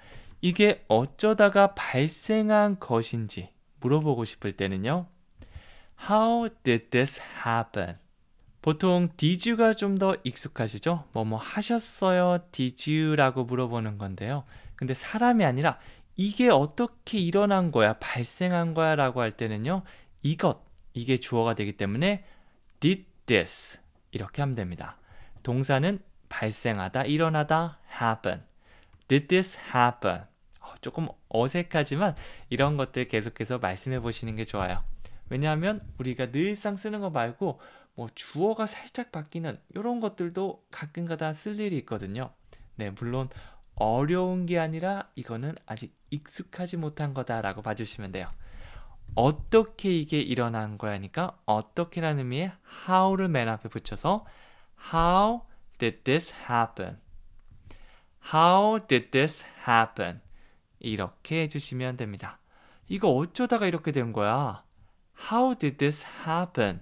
이게 어쩌다가 발생한 것인지 물어보고 싶을 때는요. How did this happen? 보통 디즈가 좀 더 익숙하시죠? 뭐뭐 뭐 하셨어요? 디즈라고 물어보는 건데요. 근데 사람이 아니라 이게 어떻게 일어난 거야? 발생한 거야? 라고 할 때는요. 이것, 이게 주어가 되기 때문에 did this 이렇게 하면 됩니다. 동사는 발생하다, 일어나다, happen. Did this happen? 어, 조금 어색하지만 이런 것들 계속해서 말씀해 보시는 게 좋아요. 왜냐하면 우리가 늘상 쓰는 거 말고 뭐 주어가 살짝 바뀌는 이런 것들도 가끔가다 쓸 일이 있거든요. 네, 물론 어려운 게 아니라 이거는 아직 익숙하지 못한 거다라고 봐주시면 돼요. 어떻게 이게 일어난 거야니까 어떻게라는 의미의 how를 맨 앞에 붙여서 how did this happen? How did this happen? 이렇게 해주시면 됩니다. 이거 어쩌다가 이렇게 된 거야? How did this happen?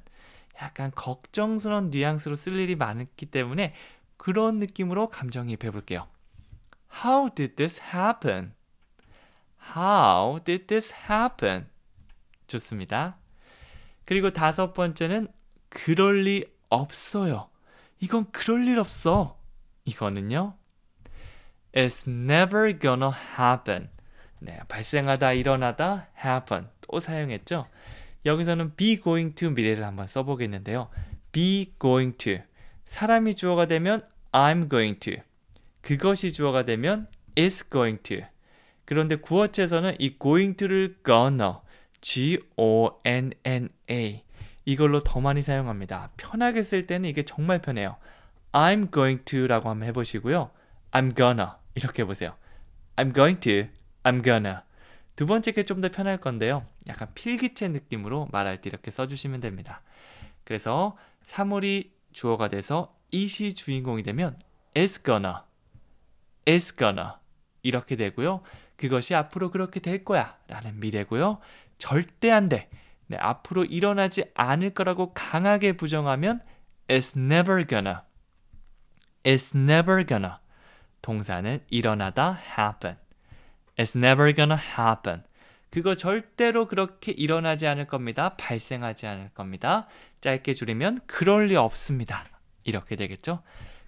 약간 걱정스러운 뉘앙스로 쓸 일이 많기 때문에 그런 느낌으로 감정이입해 볼게요. How did this happen? How did this happen? 좋습니다. 그리고 다섯 번째는 그럴 리 없어요. 이건 그럴 일 없어. 이거는요. It's never gonna happen. 네, 발생하다 일어나다 happen 또 사용했죠. 여기서는 be going to 미래를 한번 써보겠는데요. be going to 사람이 주어가 되면 I'm going to 그것이 주어가 되면 is going to 그런데 구어체에서는 이 going to를 gonna g-o-n-n-a 이걸로 더 많이 사용합니다. 편하게 쓸 때는 이게 정말 편해요. I'm going to라고 한번 해보시고요. I'm gonna 이렇게 해보세요. I'm going to, I'm gonna 두 번째 게 좀 더 편할 건데요. 약간 필기체 느낌으로 말할 때 이렇게 써주시면 됩니다. 그래서 사물이 주어가 돼서 이 시 주인공이 되면 is gonna, is gonna 이렇게 되고요. 그것이 앞으로 그렇게 될 거야 라는 미래고요. 절대 안 돼. 네, 앞으로 일어나지 않을 거라고 강하게 부정하면 is never gonna, is never gonna 동사는 일어나다 happen It's never gonna happen. 그거 절대로 그렇게 일어나지 않을 겁니다. 발생하지 않을 겁니다. 짧게 줄이면 그럴 리 없습니다. 이렇게 되겠죠?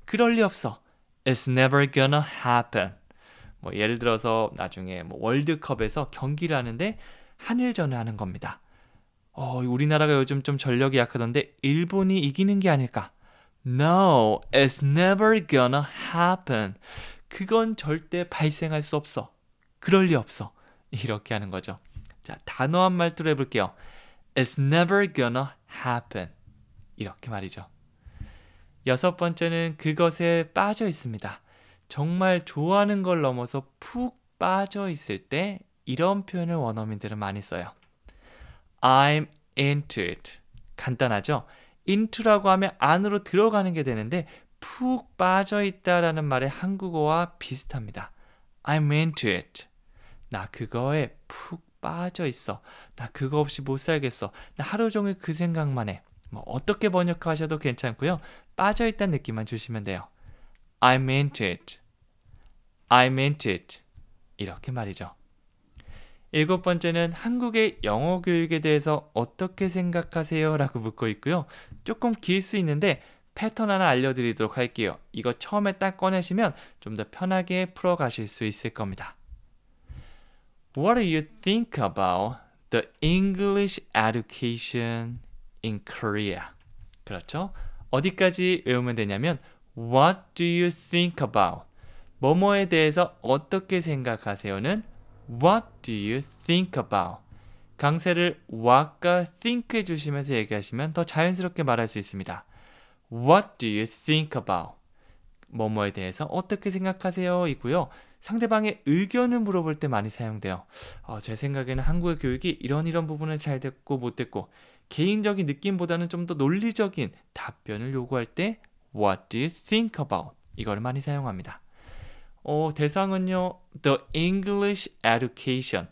그럴 리 없어. It's never gonna happen. 뭐 예를 들어서 나중에 뭐 월드컵에서 경기를 하는데 한일전을 하는 겁니다. 어, 우리나라가 요즘 좀 전력이 약하던데 일본이 이기는 게 아닐까? No, it's never gonna happen. 그건 절대 발생할 수 없어. 그럴 리 없어. 이렇게 하는 거죠. 자, 단어 한 말투로 해볼게요. It's never gonna happen. 이렇게 말이죠. 여섯 번째는 그것에 빠져 있습니다. 정말 좋아하는 걸 넘어서 푹 빠져 있을 때 이런 표현을 원어민들은 많이 써요. I'm into it. 간단하죠? into라고 하면 안으로 들어가는 게 되는데 푹 빠져 있다라는 말의 한국어와 비슷합니다. I'm into it. 나 그거에 푹 빠져 있어. 나 그거 없이 못 살겠어. 나 하루 종일 그 생각만 해. 뭐 어떻게 번역하셔도 괜찮고요. 빠져 있다는 느낌만 주시면 돼요. I'm into it. I'm into it. 이렇게 말이죠. 일곱 번째는 한국의 영어 교육에 대해서 어떻게 생각하세요? 라고 묻고 있고요. 조금 길 수 있는데 패턴 하나 알려드리도록 할게요. 이거 처음에 딱 꺼내시면 좀 더 편하게 풀어가실 수 있을 겁니다. What do you think about the English education in Korea? 그렇죠? 어디까지 외우면 되냐면 What do you think about? 뭐뭐에 대해서 어떻게 생각하세요는 What do you think about? 강세를 what과 think 해주시면서 얘기하시면 더 자연스럽게 말할 수 있습니다. What do you think about? 뭐뭐에 대해서 어떻게 생각하세요? 이고요. 상대방의 의견을 물어볼 때 많이 사용돼요. 어, 제 생각에는 한국의 교육이 이런 이런 부분을 잘 됐고 못 됐고 개인적인 느낌보다는 좀 더 논리적인 답변을 요구할 때 What do you think about? 이걸 많이 사용합니다. 어, 대상은요. The English education.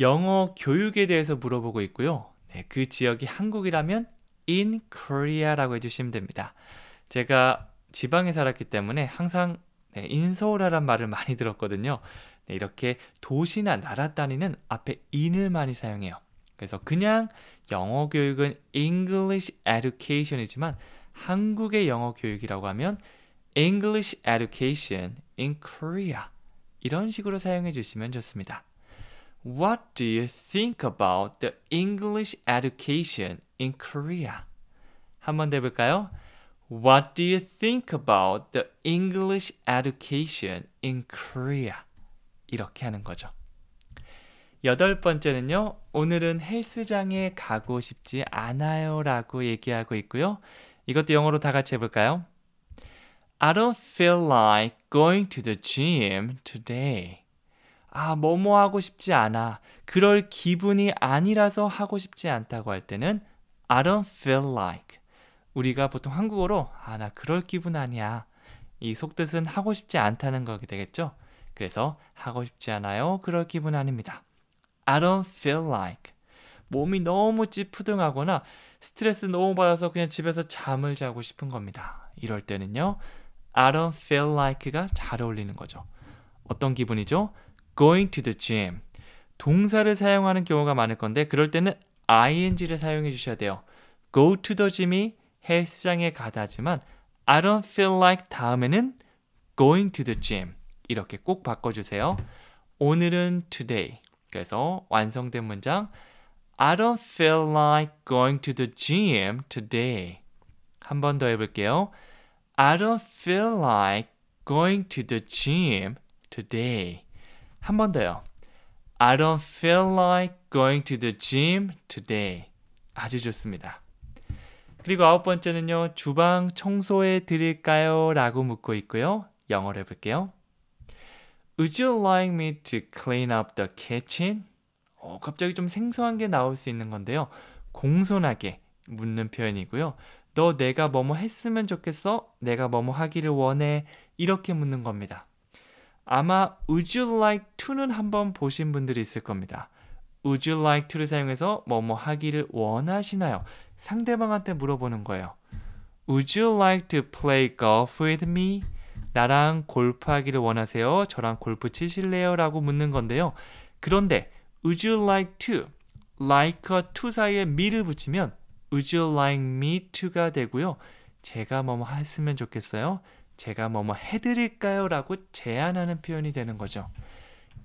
영어 교육에 대해서 물어보고 있고요. 네, 그 지역이 한국이라면 in Korea라고 해주시면 됩니다. 제가 지방에 살았기 때문에 항상 네, 인서울라는 말을 많이 들었거든요. 네, 이렇게 도시나 나라 단위는 앞에 in을 많이 사용해요. 그래서 그냥 영어 교육은 English Education이지만 한국의 영어 교육이라고 하면 English Education in Korea 이런 식으로 사용해 주시면 좋습니다. What do you think about the English education in Korea? 한번 해볼까요? What do you think about the English education in Korea? 이렇게 하는 거죠. 여덟 번째는요. 오늘은 헬스장에 가고 싶지 않아요 라고 얘기하고 있고요. 이것도 영어로 다 같이 해볼까요? I don't feel like going to the gym today. 아, 뭐뭐 하고 싶지 않아. 그럴 기분이 아니라서 하고 싶지 않다고 할 때는 I don't feel like. 우리가 보통 한국어로 아, 나 그럴 기분 아니야. 이 속뜻은 하고 싶지 않다는 거게 되겠죠? 그래서 하고 싶지 않아요. 그럴 기분 아닙니다. I don't feel like. 몸이 너무 찌푸둥하거나 스트레스 너무 받아서 그냥 집에서 잠을 자고 싶은 겁니다. 이럴 때는요. I don't feel like가 잘 어울리는 거죠. 어떤 기분이죠? going to the gym. 동사를 사용하는 경우가 많을 건데 그럴 때는 ing를 사용해 주셔야 돼요. go to the gym이 헬스장에 가다지만 I don't feel like 다음에는 going to the gym 이렇게 꼭 바꿔주세요. 오늘은 today. 그래서 완성된 문장 I don't feel like going to the gym today. 한 번 더 해볼게요. I don't feel like going to the gym today. 한번 더요. I don't feel like going to the gym today. 아주 좋습니다. 그리고 아홉 번째는요. 주방 청소해 드릴까요? 라고 묻고 있고요. 영어로 해볼게요. Would you like me to clean up the kitchen? 어, 갑자기 좀 생소한 게 나올 수 있는 건데요. 공손하게 묻는 표현이고요. 너 내가 뭐뭐 했으면 좋겠어? 내가 뭐뭐 하기를 원해? 이렇게 묻는 겁니다. 아마 would you like to는 한번 보신 분들이 있을 겁니다. would you like to를 사용해서 뭐뭐 하기를 원하시나요? 상대방한테 물어보는 거예요. Would you like to play golf with me? 나랑 골프하기를 원하세요? 저랑 골프 치실래요? 라고 묻는 건데요. 그런데 would you like to, like a to 사이에 me를 붙이면 would you like me to가 되고요. 제가 뭐뭐 했으면 좋겠어요. 제가 뭐뭐 해드릴까요? 라고 제안하는 표현이 되는 거죠.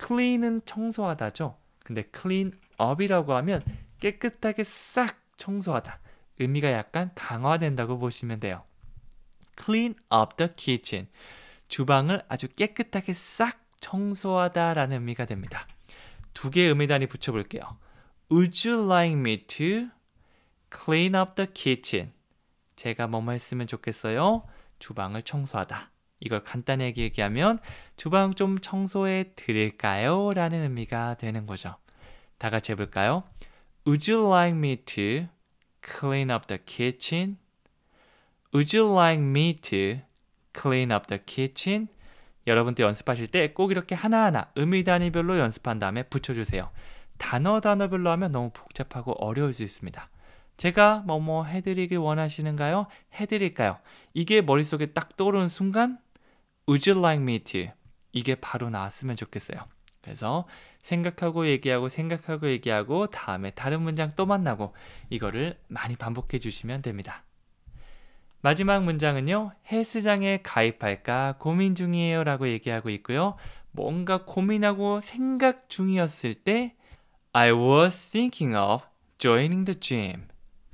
clean은 청소하다죠. 근데 clean up이라고 하면 깨끗하게 싹 청소하다. 의미가 약간 강화된다고 보시면 돼요. clean up the kitchen. 주방을 아주 깨끗하게 싹 청소하다 라는 의미가 됩니다. 두 개의 의미단위 붙여볼게요. Would you like me to clean up the kitchen? 제가 뭐뭐 했으면 좋겠어요? 주방을 청소하다. 이걸 간단하게 얘기하면 주방 좀 청소해 드릴까요? 라는 의미가 되는 거죠. 다 같이 해볼까요? Would you like me to clean up the kitchen? Would you like me to clean up the kitchen? 여러분들 연습하실 때 꼭 이렇게 하나하나 의미 단위별로 연습한 다음에 붙여주세요. 단어 단어별로 하면 너무 복잡하고 어려울 수 있습니다. 제가 뭐뭐 뭐 해드리길 원하시는가요? 해드릴까요? 이게 머릿속에 딱 떠오르는 순간 Would you like me to? 이게 바로 나왔으면 좋겠어요. 그래서 생각하고 얘기하고 생각하고 얘기하고 다음에 다른 문장 또 만나고 이거를 많이 반복해 주시면 됩니다. 마지막 문장은요. 헬스장에 가입할까 고민 중이에요 라고 얘기하고 있고요. 뭔가 고민하고 생각 중이었을 때 I was thinking of joining the gym.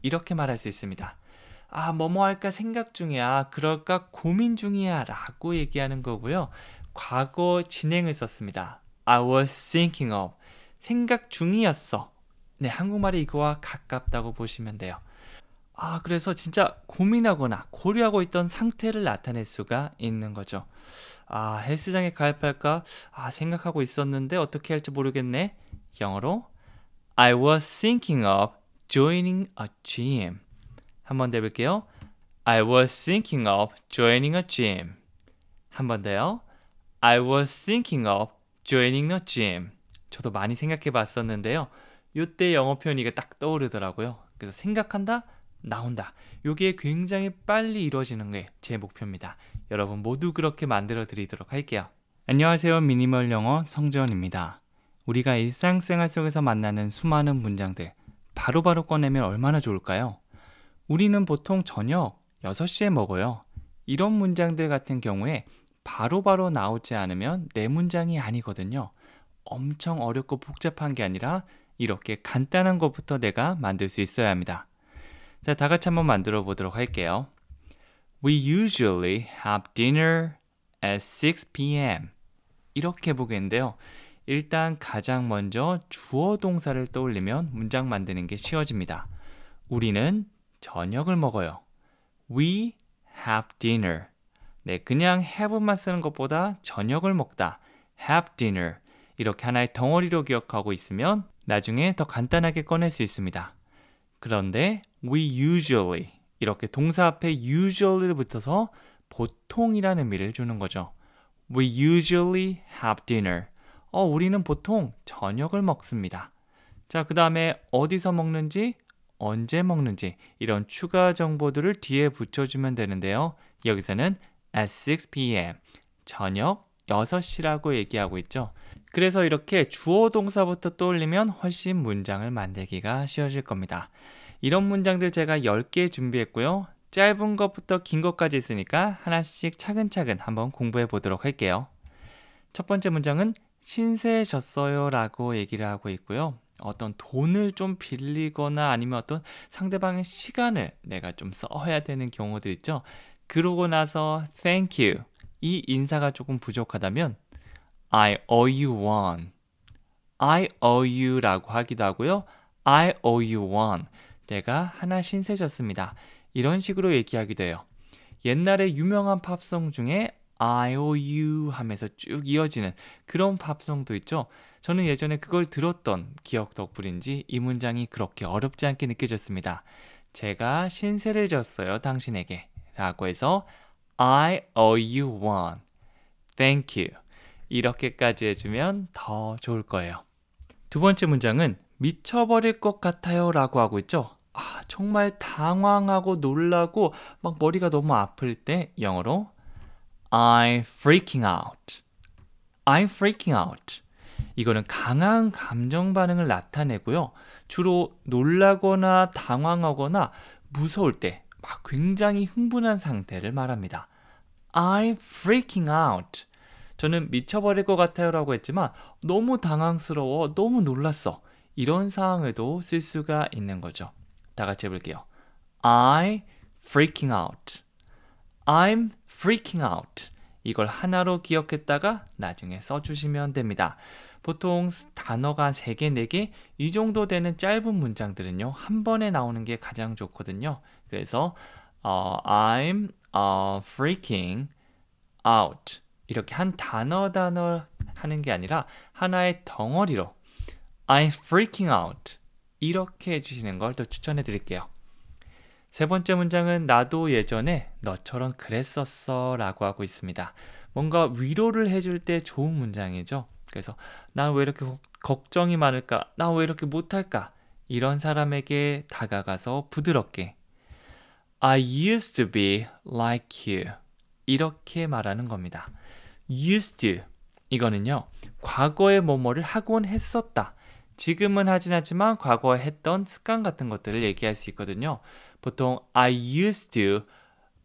이렇게 말할 수 있습니다. 아, 뭐뭐 할까 생각 중이야. 그럴까 고민 중이야. 라고 얘기하는 거고요. 과거 진행을 썼습니다. I was thinking of. 생각 중이었어. 네, 한국말이 이거와 가깝다고 보시면 돼요. 아, 그래서 진짜 고민하거나 고려하고 있던 상태를 나타낼 수가 있는 거죠. 아, 헬스장에 가입할까? 아, 생각하고 있었는데 어떻게 할지 모르겠네. 영어로 I was thinking of joining a gym. 한번 더 해볼게요. I was thinking of joining a gym. 한번 더요. I was thinking of joining a gym. 저도 많이 생각해 봤었는데요. 이때 영어 표현이 딱 떠오르더라고요. 그래서 생각한다, 나온다. 이게 굉장히 빨리 이루어지는 게 제 목표입니다. 여러분 모두 그렇게 만들어 드리도록 할게요. 안녕하세요. 미니멀 영어 성재원입니다. 우리가 일상생활 속에서 만나는 수많은 문장들 바로바로 꺼내면 얼마나 좋을까요? 우리는 보통 저녁 6시에 먹어요. 이런 문장들 같은 경우에 바로바로 바로 나오지 않으면 내 문장이 아니거든요. 엄청 어렵고 복잡한 게 아니라 이렇게 간단한 것부터 내가 만들 수 있어야 합니다. 자, 다 같이 한번 만들어 보도록 할게요. We usually have dinner at 6 p.m. 이렇게 보겠는데요. 일단 가장 먼저 주어 동사를 떠올리면 문장 만드는 게 쉬워집니다. 우리는 저녁을 먹어요. We have dinner. 네, 그냥 have만 쓰는 것보다 저녁을 먹다, have dinner 이렇게 하나의 덩어리로 기억하고 있으면 나중에 더 간단하게 꺼낼 수 있습니다. 그런데 we usually 이렇게 동사 앞에 usually를 붙어서 보통이라는 의미를 주는 거죠. We usually have dinner. 어, 우리는 보통 저녁을 먹습니다. 자, 그 다음에 어디서 먹는지, 언제 먹는지 이런 추가 정보들을 뒤에 붙여주면 되는데요. 여기서는 at 6 p.m. 저녁 6시라고 얘기하고 있죠. 그래서 이렇게 주어 동사부터 떠올리면 훨씬 문장을 만들기가 쉬워질 겁니다. 이런 문장들 제가 10개 준비했고요. 짧은 것부터 긴 것까지 있으니까 하나씩 차근차근 한번 공부해 보도록 할게요. 첫 번째 문장은 신세졌어요 라고 얘기를 하고 있고요. 어떤 돈을 좀 빌리거나 아니면 어떤 상대방의 시간을 내가 좀 써야 되는 경우도 있죠. 그러고 나서 thank you 이 인사가 조금 부족하다면 I owe you one I owe you 라고 하기도 하고요. I owe you one 내가 하나 신세졌습니다. 이런 식으로 얘기하기도 해요. 옛날에 유명한 팝송 중에 I O U 하면서 쭉 이어지는 그런 팝송도 있죠. 저는 예전에 그걸 들었던 기억 덕분인지 이 문장이 그렇게 어렵지 않게 느껴졌습니다. 제가 신세를 졌어요, 당신에게. 라고 해서 I owe you one. Thank you. 이렇게까지 해주면 더 좋을 거예요. 두 번째 문장은 미쳐버릴 것 같아요 라고 하고 있죠. 아, 정말 당황하고 놀라고 막 머리가 너무 아플 때 영어로 I'm freaking out. I'm freaking out. 이거는 강한 감정 반응을 나타내고요. 주로 놀라거나 당황하거나 무서울 때막 굉장히 흥분한 상태를 말합니다. I'm freaking out. 저는 미쳐버릴 것 같아요 라고 했지만 너무 당황스러워, 너무 놀랐어. 이런 상황에도 쓸 수가 있는 거죠. 다 같이 해볼게요. I freaking out. I'm freaking out 이걸 하나로 기억했다가 나중에 써주시면 됩니다. 보통 단어가 3개, 4개 이 정도 되는 짧은 문장들은요. 한 번에 나오는 게 가장 좋거든요. 그래서 어, I'm uh, freaking out 이렇게 한 단어 단어 하는 게 아니라 하나의 덩어리로 I'm freaking out 이렇게 해주시는 걸 또 추천해 드릴게요. 세 번째 문장은 나도 예전에 너처럼 그랬었어 라고 하고 있습니다. 뭔가 위로를 해줄 때 좋은 문장이죠. 그래서 난왜 이렇게 걱정이 많을까? 나 왜 이렇게 못할까? 이런 사람에게 다가가서 부드럽게 I used to be like you 이렇게 말하는 겁니다. used to 이거는요 과거에 뭐뭐를 하곤 했었다 지금은 하진 않지만 과거에 했던 습관 같은 것들을 얘기할 수 있거든요 보통 I used to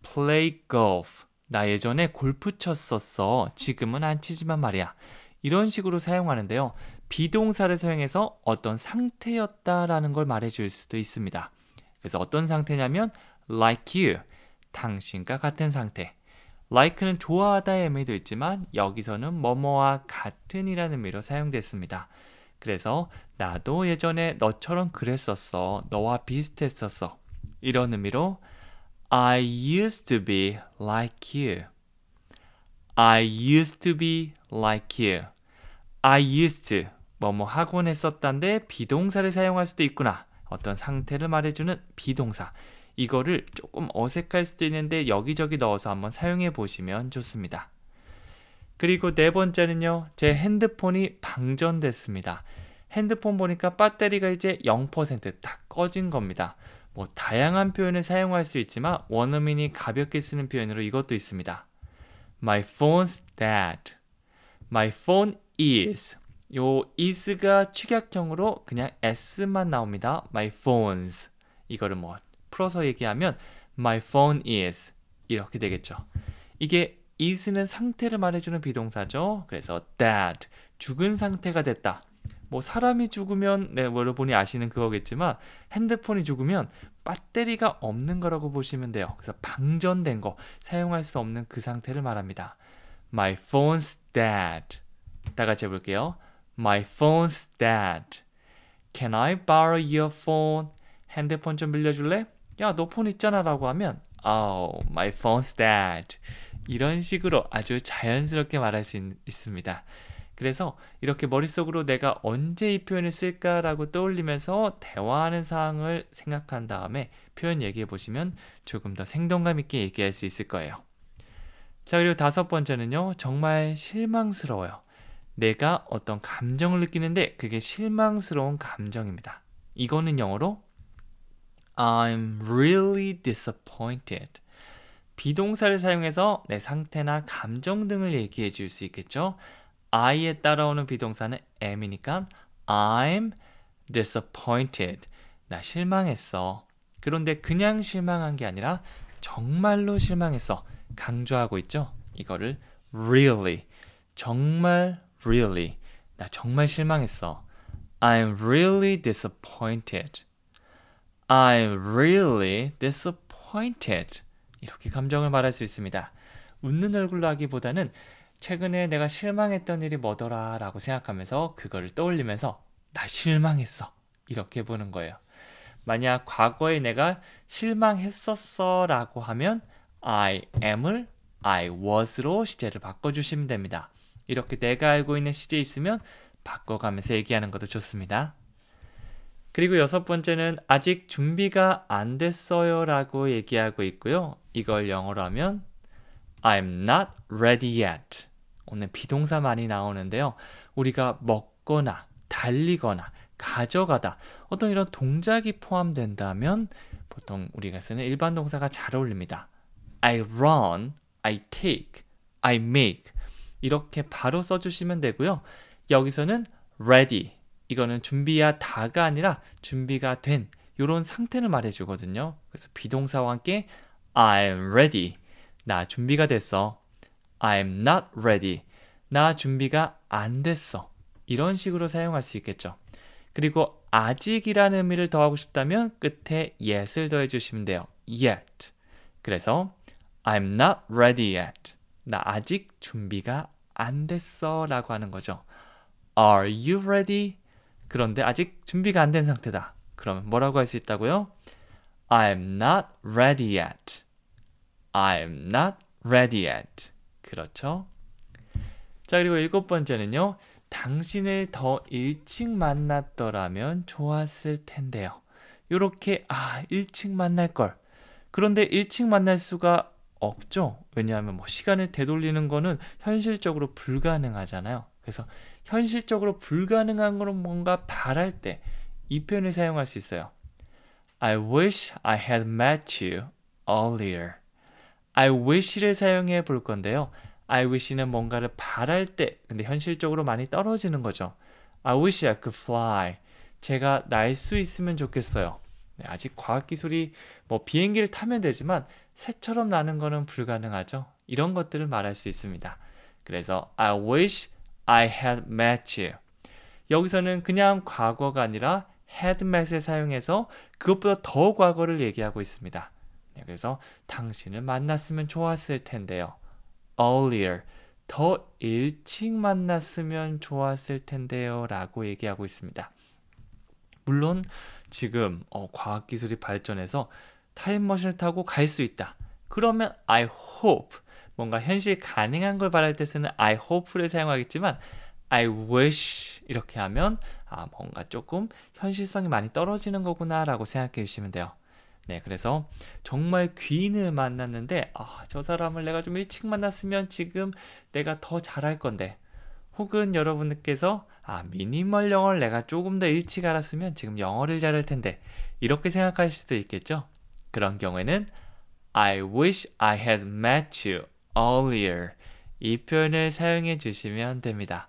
play golf. 나 예전에 골프 쳤었어. 지금은 안 치지만 말이야. 이런 식으로 사용하는데요. 비동사를 사용해서 어떤 상태였다라는 걸 말해줄 수도 있습니다. 그래서 어떤 상태냐면 like you, 당신과 같은 상태. like는 좋아하다의 의미도 있지만 여기서는 뭐뭐와 같은이라는 의미로 사용됐습니다. 그래서 나도 예전에 너처럼 그랬었어. 너와 비슷했었어. 이런 의미로 I used to be like you. I used to be like you. I used to 뭐 뭐뭐 학원 했었단데 비동사를 사용할 수도 있구나. 어떤 상태를 말해주는 비동사. 이거를 조금 어색할 수도 있는데 여기저기 넣어서 한번 사용해 보시면 좋습니다. 그리고 네 번째는요. 제 핸드폰이 방전됐습니다. 핸드폰 보니까 배터리가 이제 0%딱 꺼진 겁니다. 뭐 다양한 표현을 사용할 수 있지만 원어민이 가볍게 쓰는 표현으로 이것도 있습니다. My phone's dead. My phone is. 요 is가 축약형으로 그냥 s만 나옵니다. My phones. 이거를 뭐 풀어서 얘기하면 my phone is 이렇게 되겠죠. 이게 is는 상태를 말해주는 비동사죠. 그래서 dead 죽은 상태가 됐다. 뭐 사람이 죽으면 네, 뭐 여러분이 아시는 그거겠지만 핸드폰이 죽으면 배터리가 없는 거라고 보시면 돼요. 그래서 방전된 거, 사용할 수 없는 그 상태를 말합니다. My phone's dead. 다 같이 해볼게요. My phone's dead. Can I borrow your phone? 핸드폰 좀 빌려줄래? 야, 너 폰 있잖아 라고 하면 Oh, my phone's dead. 이런 식으로 아주 자연스럽게 말할 수 있, 습니다 그래서 이렇게 머릿속으로 내가 언제 이 표현을 쓸까라고 떠올리면서 대화하는 사항을 생각한 다음에 표현 얘기해 보시면 조금 더 생동감 있게 얘기할 수 있을 거예요. 자, 그리고 다섯 번째는요. 정말 실망스러워요. 내가 어떤 감정을 느끼는데 그게 실망스러운 감정입니다. 이거는 영어로 I'm really disappointed. 비동사를 사용해서 내 상태나 감정 등을 얘기해 줄 수 있겠죠. I에 따라오는 비동사는 am이니까 I'm disappointed. 나 실망했어. 그런데 그냥 실망한 게 아니라 정말로 실망했어. 강조하고 있죠? 이거를 really 정말 really 나 정말 실망했어. I'm really disappointed. I'm really disappointed. 이렇게 감정을 말할 수 있습니다. 웃는 얼굴로 하기보다는 최근에 내가 실망했던 일이 뭐더라 라고 생각하면서 그걸 떠올리면서 나 실망했어 이렇게 보는 거예요. 만약 과거에 내가 실망했었어 라고 하면 I am을 I was로 시제를 바꿔주시면 됩니다. 이렇게 내가 알고 있는 시제 있으면 바꿔가면서 얘기하는 것도 좋습니다. 그리고 여섯 번째는 아직 준비가 안 됐어요 라고 얘기하고 있고요. 이걸 영어로 하면 I'm not ready yet. 오늘 비동사 많이 나오는데요. 우리가 먹거나 달리거나 가져가다 어떤 이런 동작이 포함된다면 보통 우리가 쓰는 일반 동사가 잘 어울립니다. I run, I take, I make 이렇게 바로 써주시면 되고요. 여기서는 ready 이거는 준비야 다가 아니라 준비가 된 이런 상태를 말해주거든요. 그래서 비동사와 함께 I'm ready 나 준비가 됐어 I'm not ready. 나 준비가 안 됐어. 이런 식으로 사용할 수 있겠죠. 그리고 아직이라는 의미를 더하고 싶다면 끝에 yet을 더해 주시면 돼요. yet. 그래서 I'm not ready yet. 나 아직 준비가 안 됐어 라고 하는 거죠. Are you ready? 그런데 아직 준비가 안 된 상태다. 그러면 뭐라고 할 수 있다고요? I'm not ready yet. I'm not ready yet. 그렇죠? 자, 그리고 일곱 번째는요. 당신을 더 일찍 만났더라면 좋았을 텐데요. 이렇게 아, 일찍 만날 걸. 그런데 일찍 만날 수가 없죠. 왜냐하면 뭐 시간을 되돌리는 거는 현실적으로 불가능하잖아요. 그래서 현실적으로 불가능한 거 뭔가 바랄 때 이 표현을 사용할 수 있어요. I wish I had met you earlier. I wish를 사용해 볼 건데요. I wish는 뭔가를 바랄 때, 근데 현실적으로 많이 떨어지는 거죠. I wish I could fly. 제가 날 수 있으면 좋겠어요. 네, 아직 과학기술이 뭐 비행기를 타면 되지만 새처럼 나는 거는 불가능하죠. 이런 것들을 말할 수 있습니다. 그래서 I wish I had met you. 여기서는 그냥 과거가 아니라 had met을 사용해서 그것보다 더 과거를 얘기하고 있습니다. 예, 그래서 당신을 만났으면 좋았을 텐데요. earlier 더 일찍 만났으면 좋았을 텐데요 라고 얘기하고 있습니다. 물론 지금 어, 과학기술이 발전해서 타임머신을 타고 갈 수 있다. 그러면 I hope 뭔가 현실 가능한 걸 바랄 때 쓰는 I hope를 사용하겠지만 I wish 이렇게 하면 아 뭔가 조금 현실성이 많이 떨어지는 거구나 라고 생각해 주시면 돼요. 네, 그래서 정말 귀인을 만났는데 아, 저 사람을 내가 좀 일찍 만났으면 지금 내가 더 잘할 건데 혹은 여러분께서 아, 미니멀 영어를 내가 조금 더 일찍 알았으면 지금 영어를 잘할 텐데 이렇게 생각하실 수도 있겠죠? 그런 경우에는 I wish I had met you earlier 이 표현을 사용해 주시면 됩니다.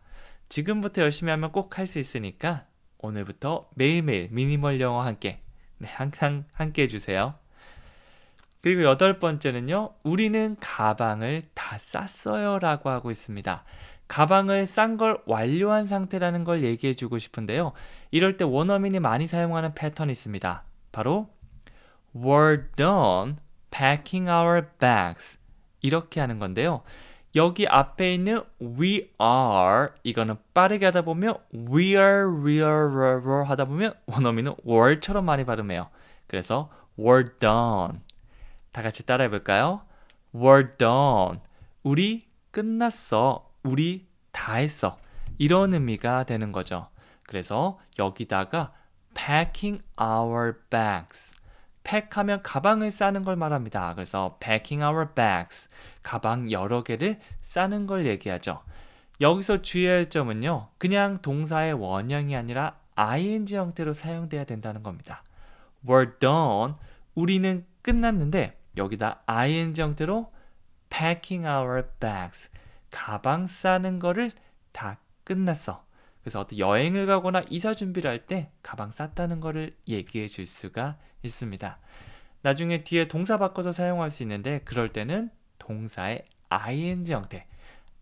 지금부터 열심히 하면 꼭 할 수 있으니까 오늘부터 매일매일 미니멀 영어 함께 네, 항상 함께 해주세요. 그리고 여덟 번째는요, 우리는 가방을 다 쌌어요 라고 하고 있습니다. 가방을 싼 걸 완료한 상태라는 걸 얘기해 주고 싶은데요. 이럴 때 원어민이 많이 사용하는 패턴이 있습니다. 바로, we're done packing our bags. 이렇게 하는 건데요. 여기 앞에 있는 we are 이거는 빠르게 하다 보면 we are, we are, we are, we r e 하다 보면 원어민은 were처럼 많이 발음해요. 그래서 we're done. 다 같이 따라해 볼까요? we're done. 우리 끝났어. 우리 다 했어. 이런 의미가 되는 거죠. 그래서 여기다가 packing our bags pack 하면 가방을 싸는 걸 말합니다. 그래서 packing our bags, 가방 여러 개를 싸는 걸 얘기하죠. 여기서 주의해야 할 점은요. 그냥 동사의 원형이 아니라 ing 형태로 사용돼야 된다는 겁니다. We're done. 우리는 끝났는데 여기다 ing 형태로 packing our bags, 가방 싸는 거를 다 끝났어. 그래서 어떤 여행을 가거나 이사 준비를 할 때 가방 쌌다는 거를 얘기해 줄 수가 있습니다. 나중에 뒤에 동사 바꿔서 사용할 수 있는데 그럴 때는 동사의 ing 형태,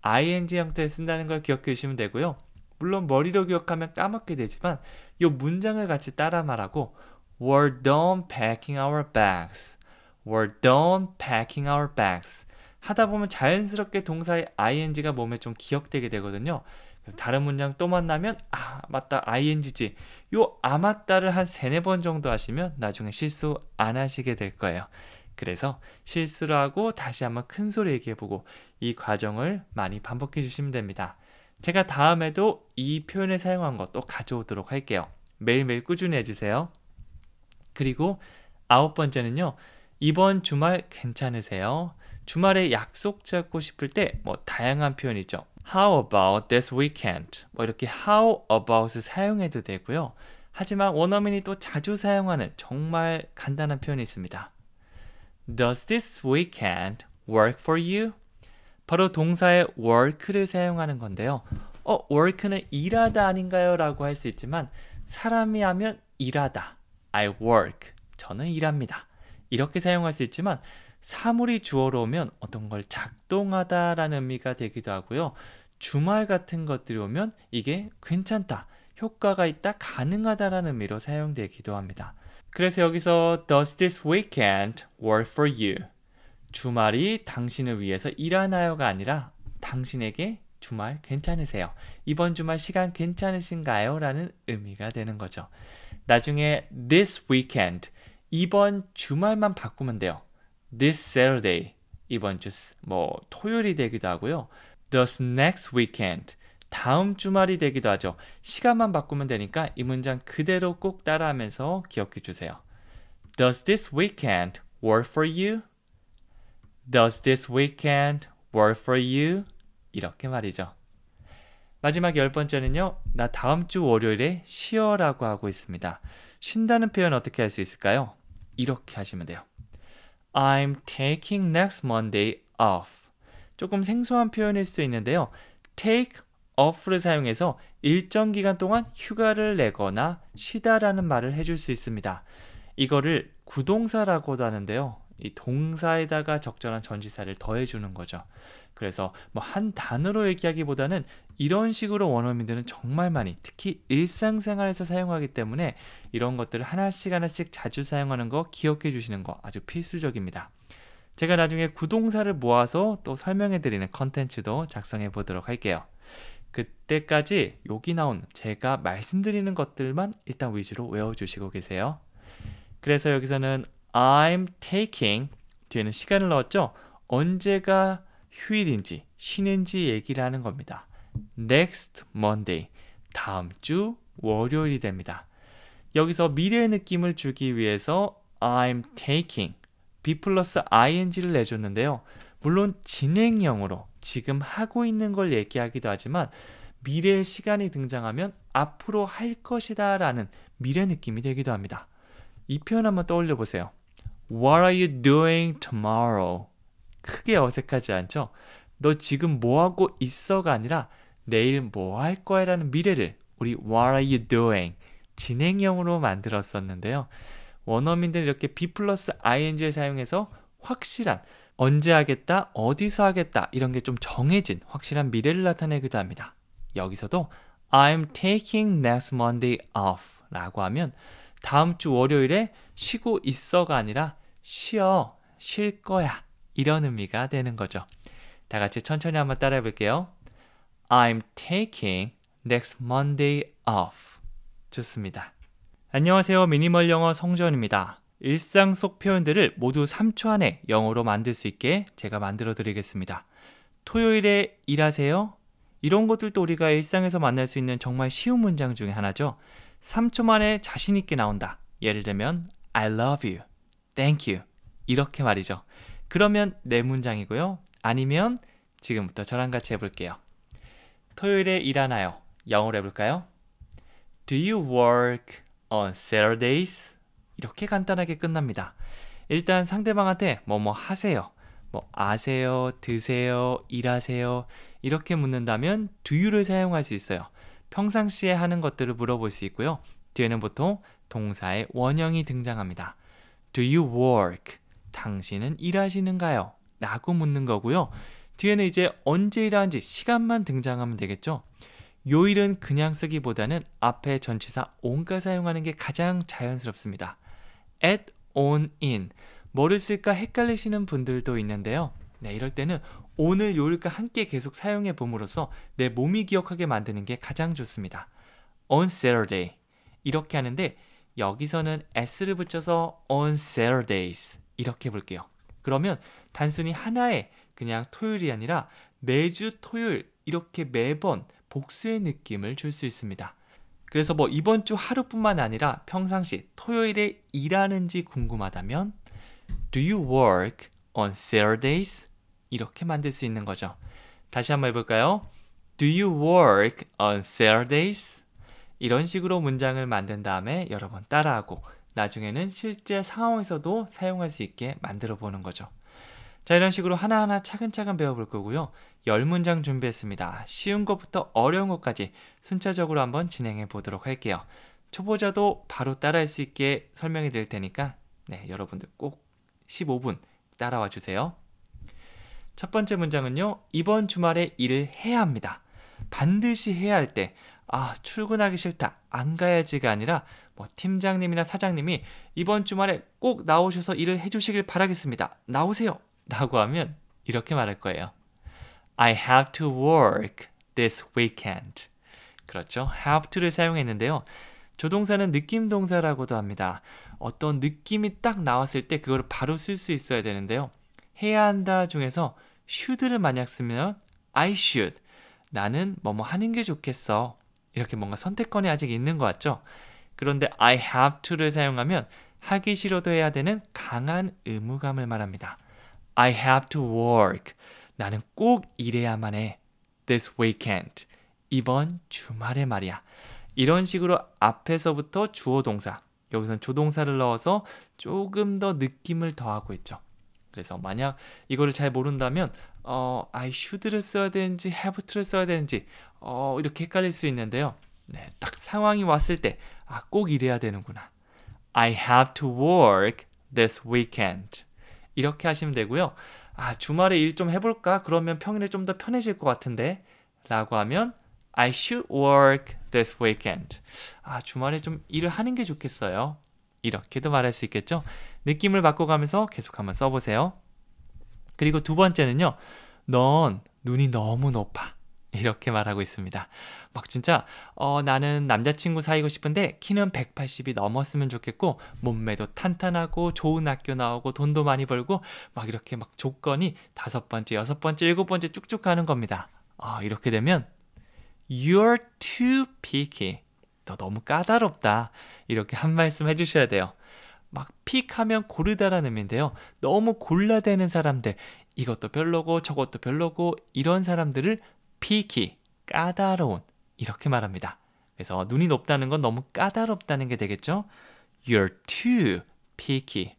ing 형태 쓴다는 걸 기억해 주시면 되고요. 물론 머리로 기억하면 까먹게 되지만 이 문장을 같이 따라 말하고 We're done packing our bags. We're done packing our bags. 하다 보면 자연스럽게 동사의 ing가 몸에 좀 기억되게 되거든요. 다른 문장 또 만나면 아 맞다 ing지 요아 맞다를 한 세네 번 정도 하시면 나중에 실수 안 하시게 될 거예요. 그래서 실수를 하고 다시 한번 큰 소리 얘기해보고 이 과정을 많이 반복해 주시면 됩니다. 제가 다음에도 이 표현을 사용한 것도 가져오도록 할게요. 매일매일 꾸준히 해주세요. 그리고 아홉 번째는요. 이번 주말 괜찮으세요? 주말에 약속 잡고 싶을 때 뭐 다양한 표현이죠. How about this weekend? 뭐 이렇게 how about을 사용해도 되고요. 하지만 원어민이 또 자주 사용하는 정말 간단한 표현이 있습니다. Does this weekend work for you? 바로 동사의 work를 사용하는 건데요. 어, work는 일하다 아닌가요? 라고 할 수 있지만 사람이 하면 일하다. I work. 저는 일합니다. 이렇게 사용할 수 있지만 사물이 주어로 오면 어떤 걸 작동하다라는 의미가 되기도 하고요. 주말 같은 것들이 오면 이게 괜찮다, 효과가 있다, 가능하다라는 의미로 사용되기도 합니다. 그래서 여기서 Does this weekend work for you? 주말이 당신을 위해서 일하나요가 아니라 당신에게 주말 괜찮으세요? 이번 주말 시간 괜찮으신가요? 라는 의미가 되는 거죠. 나중에 this weekend 이번 주말만 바꾸면 돼요. this Saturday 이번 주뭐 토요일이 되기도 하고요. d o e s next weekend 다음 주말이 되기도 하죠. 시간만 바꾸면 되니까 이 문장 그대로 꼭 따라하면서 기억해 주세요. Does this weekend work for you? Does this weekend work for you? 이렇게 말이죠. 마지막 열 번째는요. 나 다음 주 월요일에 쉬어라고 하고 있습니다. 쉰다는 표현 어떻게 할 수 있을까요? 이렇게 하시면 돼요. I'm taking next Monday off. 조금 생소한 표현일 수도 있는데요. take off를 사용해서 일정 기간 동안 휴가를 내거나 쉬다라는 말을 해줄 수 있습니다. 이거를 구동사라고도 하는데요. 이 동사에다가 적절한 전지사를 더해주는 거죠. 그래서 뭐 한 단어로 얘기하기보다는 이런 식으로 원어민들은 정말 많이 특히 일상생활에서 사용하기 때문에 이런 것들을 하나씩 하나씩 자주 사용하는 거 기억해 주시는 거 아주 필수적입니다. 제가 나중에 구동사를 모아서 또 설명해 드리는 컨텐츠도 작성해 보도록 할게요. 그때까지 여기 나온 제가 말씀드리는 것들만 일단 위주로 외워주시고 계세요. 그래서 여기서는 I'm taking 뒤에는 시간을 넣었죠. 언제가 휴일인지 쉬는지 얘기를 하는 겁니다. Next Monday, 다음 주 월요일이 됩니다. 여기서 미래의 느낌을 주기 위해서 I'm taking B 플러스 ing를 내줬는데요. 물론 진행형으로 지금 하고 있는 걸 얘기하기도 하지만 미래의 시간이 등장하면 앞으로 할 것이다 라는 미래 느낌이 되기도 합니다. 이 표현 한번 떠올려 보세요. What are you doing tomorrow? 크게 어색하지 않죠? 너 지금 뭐하고 있어가 아니라 내일 뭐 할 거야 라는 미래를 우리 What are you doing? 진행형으로 만들었었는데요. 원어민들은 이렇게 B 플러스 ing를 사용해서 확실한 언제 하겠다, 어디서 하겠다 이런 게 좀 정해진 확실한 미래를 나타내기도 합니다. 여기서도 I'm taking next Monday off 라고 하면 다음 주 월요일에 쉬고 있어가 아니라 쉬어, 쉴 거야 이런 의미가 되는 거죠. 다 같이 천천히 한번 따라해 볼게요. I'm taking next Monday off. 좋습니다. 안녕하세요. 미니멀 영어 성전입니다. 일상 속 표현들을 모두 3초 안에 영어로 만들 수 있게 제가 만들어 드리겠습니다. 토요일에 일하세요? 이런 것들도 우리가 일상에서 만날 수 있는 정말 쉬운 문장 중에 하나죠. 3초 만에 자신 있게 나온다. 예를 들면 I love you, thank you 이렇게 말이죠. 그러면 내 문장이고요. 아니면 지금부터 저랑 같이 해볼게요. 토요일에 일하나요? 영어로 해볼까요? Do you work on Saturdays? 이렇게 간단하게 끝납니다. 일단 상대방한테 뭐 뭐 하세요. 뭐 아세요, 드세요, 일하세요 이렇게 묻는다면 do you를 사용할 수 있어요. 평상시에 하는 것들을 물어볼 수 있고요. 뒤에는 보통 동사의 원형이 등장합니다. Do you work? 당신은 일하시는가요? 라고 묻는 거고요. 뒤에는 이제 언제 일하는지 시간만 등장하면 되겠죠. 요일은 그냥 쓰기보다는 앞에 전치사 온 n 가 사용하는 게 가장 자연스럽습니다. at, on, in 뭐를 쓸까 헷갈리시는 분들도 있는데요. 네, 이럴 때는 오늘 요일과 함께 계속 사용해 봄으로써 내 몸이 기억하게 만드는 게 가장 좋습니다. on Saturday 이렇게 하는데 여기서는 s를 붙여서 on Saturdays 이렇게 볼게요. 그러면 단순히 하나의 그냥 토요일이 아니라 매주 토요일 이렇게 매번 복수의 느낌을 줄 수 있습니다. 그래서 뭐 이번 주 하루뿐만 아니라 평상시 토요일에 일하는지 궁금하다면 Do you work on Saturdays? 이렇게 만들 수 있는 거죠. 다시 한번 해볼까요? Do you work on Saturdays? 이런 식으로 문장을 만든 다음에 여러 분 따라하고 나중에는 실제 상황에서도 사용할 수 있게 만들어 보는 거죠. 자, 이런 식으로 하나하나 차근차근 배워볼 거고요. 열 문장 준비했습니다. 쉬운 것부터 어려운 것까지 순차적으로 한번 진행해 보도록 할게요. 초보자도 바로 따라할 수 있게 설명해 드릴 테니까 네, 여러분들 꼭 15분 따라와 주세요. 첫 번째 문장은요. 이번 주말에 일을 해야 합니다. 반드시 해야 할 때, 아, 출근하기 싫다, 안 가야지가 아니라 뭐 팀장님이나 사장님이 이번 주말에 꼭 나오셔서 일을 해주시길 바라겠습니다. 나오세요. 라고 하면 이렇게 말할 거예요. I have to work this weekend. 그렇죠. have to를 사용했는데요. 조동사는 느낌 동사라고도 합니다. 어떤 느낌이 딱 나왔을 때 그걸 바로 쓸 수 있어야 되는데요. 해야 한다 중에서 should를 만약 쓰면 I should. 나는 뭐 뭐 하는 게 좋겠어. 이렇게 뭔가 선택권이 아직 있는 것 같죠? 그런데 I have to를 사용하면 하기 싫어도 해야 되는 강한 의무감을 말합니다. I have to work. 나는 꼭 일해야만 해. This weekend. 이번 주말에 말이야. 이런 식으로 앞에서부터 주어 동사, 여기서는 조동사를 넣어서 조금 더 느낌을 더하고 있죠. 그래서 만약 이거를 잘 모른다면 어, I should를 써야 되는지 have를 t o 써야 되는지 어, 이렇게 헷갈릴 수 있는데요. 네, 딱 상황이 왔을 때 아, 꼭 일해야 되는구나. I have to work this weekend. 이렇게 하시면 되고요. 아, 주말에 일 좀 해볼까? 그러면 평일에 좀 더 편해질 것 같은데. 라고 하면 I should work this weekend. 아, 주말에 좀 일을 하는 게 좋겠어요. 이렇게도 말할 수 있겠죠? 느낌을 바꿔가면서 계속 한번 써보세요. 그리고 두 번째는요. 넌 눈이 너무 높아. 이렇게 말하고 있습니다. 막 진짜 어, 나는 남자친구 사귀고 싶은데 키는 180이 넘었으면 좋겠고 몸매도 탄탄하고 좋은 학교 나오고 돈도 많이 벌고 막 이렇게 막 조건이 다섯 번째, 여섯 번째, 일곱 번째 쭉쭉 가는 겁니다. 어, 이렇게 되면 you're too picky. 너 너무 까다롭다. 이렇게 한 말씀 해주셔야 돼요. 막 픽하면 고르다라는 의미인데요. 너무 골라대는 사람들, 이것도 별로고 저것도 별로고 이런 사람들을 피키, 까다로운 이렇게 말합니다. 그래서 눈이 높다는 건 너무 까다롭다는 게 되겠죠? You're too picky.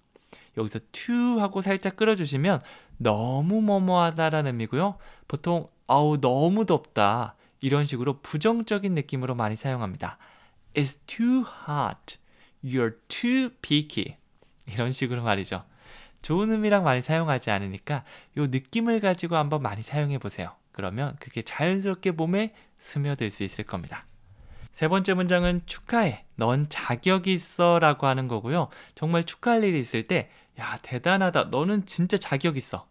여기서 too 하고 살짝 끌어주시면 너무 뭐뭐하다라는 의미고요. 보통 아우 너무 덥다 이런 식으로 부정적인 느낌으로 많이 사용합니다. It's too hot. You're too picky. 이런 식으로 말이죠. 좋은 의미랑 많이 사용하지 않으니까 이 느낌을 가지고 한번 많이 사용해 보세요. 그러면 그게 자연스럽게 몸에 스며들 수 있을 겁니다. 세 번째 문장은 축하해. 넌 자격이 있어. 라고 하는 거고요. 정말 축하할 일이 있을 때, 야, 대단하다. 너는 진짜 자격 있어.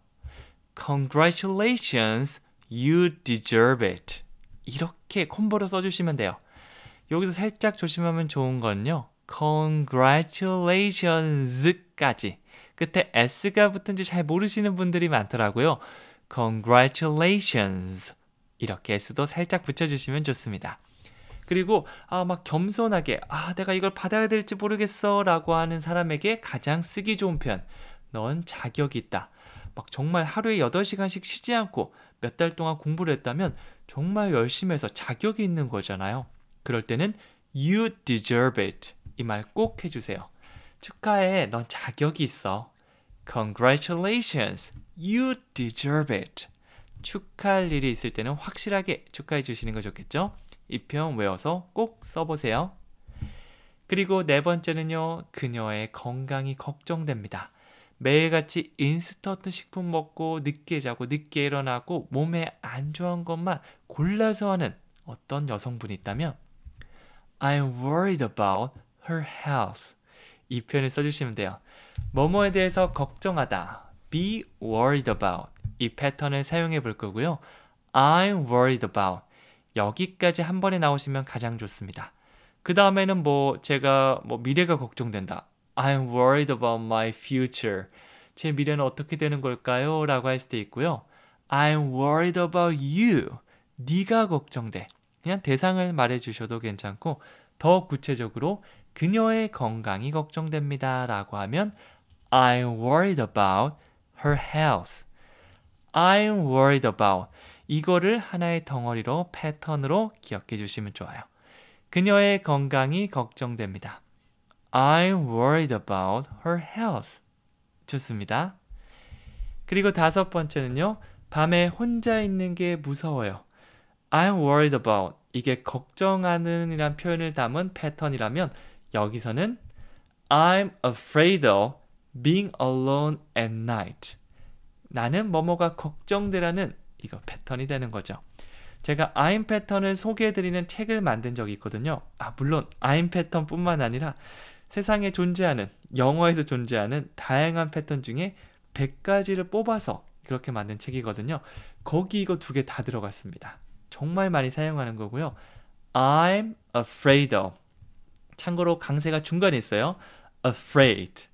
Congratulations. You deserve it. 이렇게 콤보로 써주시면 돼요. 여기서 살짝 조심하면 좋은 건요. Congratulations까지. 끝에 S가 붙은지 잘 모르시는 분들이 많더라고요. congratulations 이렇게 s도 살짝 붙여주시면 좋습니다. 그리고 아 막 겸손하게 아 내가 이걸 받아야 될지 모르겠어라고 하는 사람에게 가장 쓰기 좋은 편. 넌 자격 있다. 막 정말 하루에 8시간씩 쉬지 않고 몇 달 동안 공부를 했다면 정말 열심히 해서 자격이 있는 거잖아요. 그럴 때는 you deserve it 이 말 꼭 해주세요. 축하해 넌 자격이 있어. Congratulations. You deserve it. 축하할 일이 있을 때는 확실하게 축하해 주시는 거 좋겠죠? 이편 외워서 꼭 써보세요. 그리고 네 번째는요, 그녀의 건강이 걱정됩니다. 매일같이 인스턴트 식품 먹고 늦게 자고 늦게 일어나고 몸에 안 좋은 것만 골라서 하는 어떤 여성분이 있다면 I'm worried about her health. 이 표현을 써주시면 돼요. 뭐뭐에 대해서 걱정하다 be worried about 이 패턴을 사용해 볼 거고요. I'm worried about 여기까지 한 번에 나오시면 가장 좋습니다. 그 다음에는 뭐 제가 뭐 미래가 걱정된다. I'm worried about my future. 제 미래는 어떻게 되는 걸까요? 라고 할 수도 있고요. I'm worried about you. 네가 걱정돼. 그냥 대상을 말해 주셔도 괜찮고 더 구체적으로 그녀의 건강이 걱정됩니다. 라고 하면 I'm worried about her health. I'm worried about. 이거를 하나의 덩어리로 패턴으로 기억해 주시면 좋아요. 그녀의 건강이 걱정됩니다. I'm worried about her health. 좋습니다. 그리고 다섯 번째는요. 밤에 혼자 있는 게 무서워요. I'm worried about. 이게 걱정하는 이란 표현을 담은 패턴이라면 여기서는 I'm afraid of being alone at night. 나는 뭐뭐가 걱정되라는 이거 패턴이 되는 거죠. 제가 I'm 패턴을 소개해드리는 책을 만든 적이 있거든요. 아, 물론 I'm 패턴뿐만 아니라 세상에 존재하는, 영어에서 존재하는 다양한 패턴 중에 100가지를 뽑아서 그렇게 만든 책이거든요. 거기 이거 두 개 다 들어갔습니다. 정말 많이 사용하는 거고요. I'm afraid of. 참고로 강세가 중간에 있어요. afraid,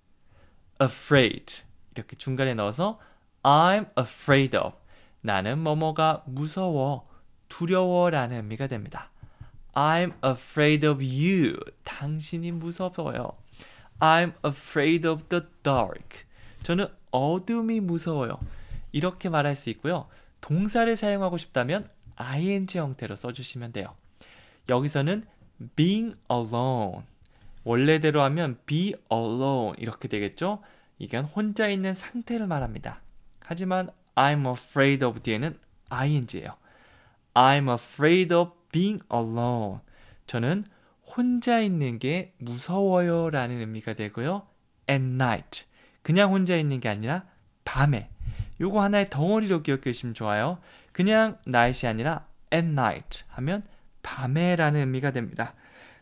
afraid 이렇게 중간에 넣어서 I'm afraid of 나는 뭐뭐가 무서워, 두려워라는 의미가 됩니다. I'm afraid of you 당신이 무서워요. I'm afraid of the dark 저는 어둠이 무서워요. 이렇게 말할 수 있고요. 동사를 사용하고 싶다면 ing 형태로 써주시면 돼요. 여기서는 being alone 원래대로 하면 be alone 이렇게 되겠죠? 이건 혼자 있는 상태를 말합니다. 하지만 I'm afraid of 뒤에는 ing예요. I'm afraid of being alone. 저는 혼자 있는 게 무서워요 라는 의미가 되고요. at night. 그냥 혼자 있는 게 아니라 밤에. 요거 하나의 덩어리로 기억해 주시면 좋아요. 그냥 night이 아니라 at night 하면 밤에라는 의미가 됩니다.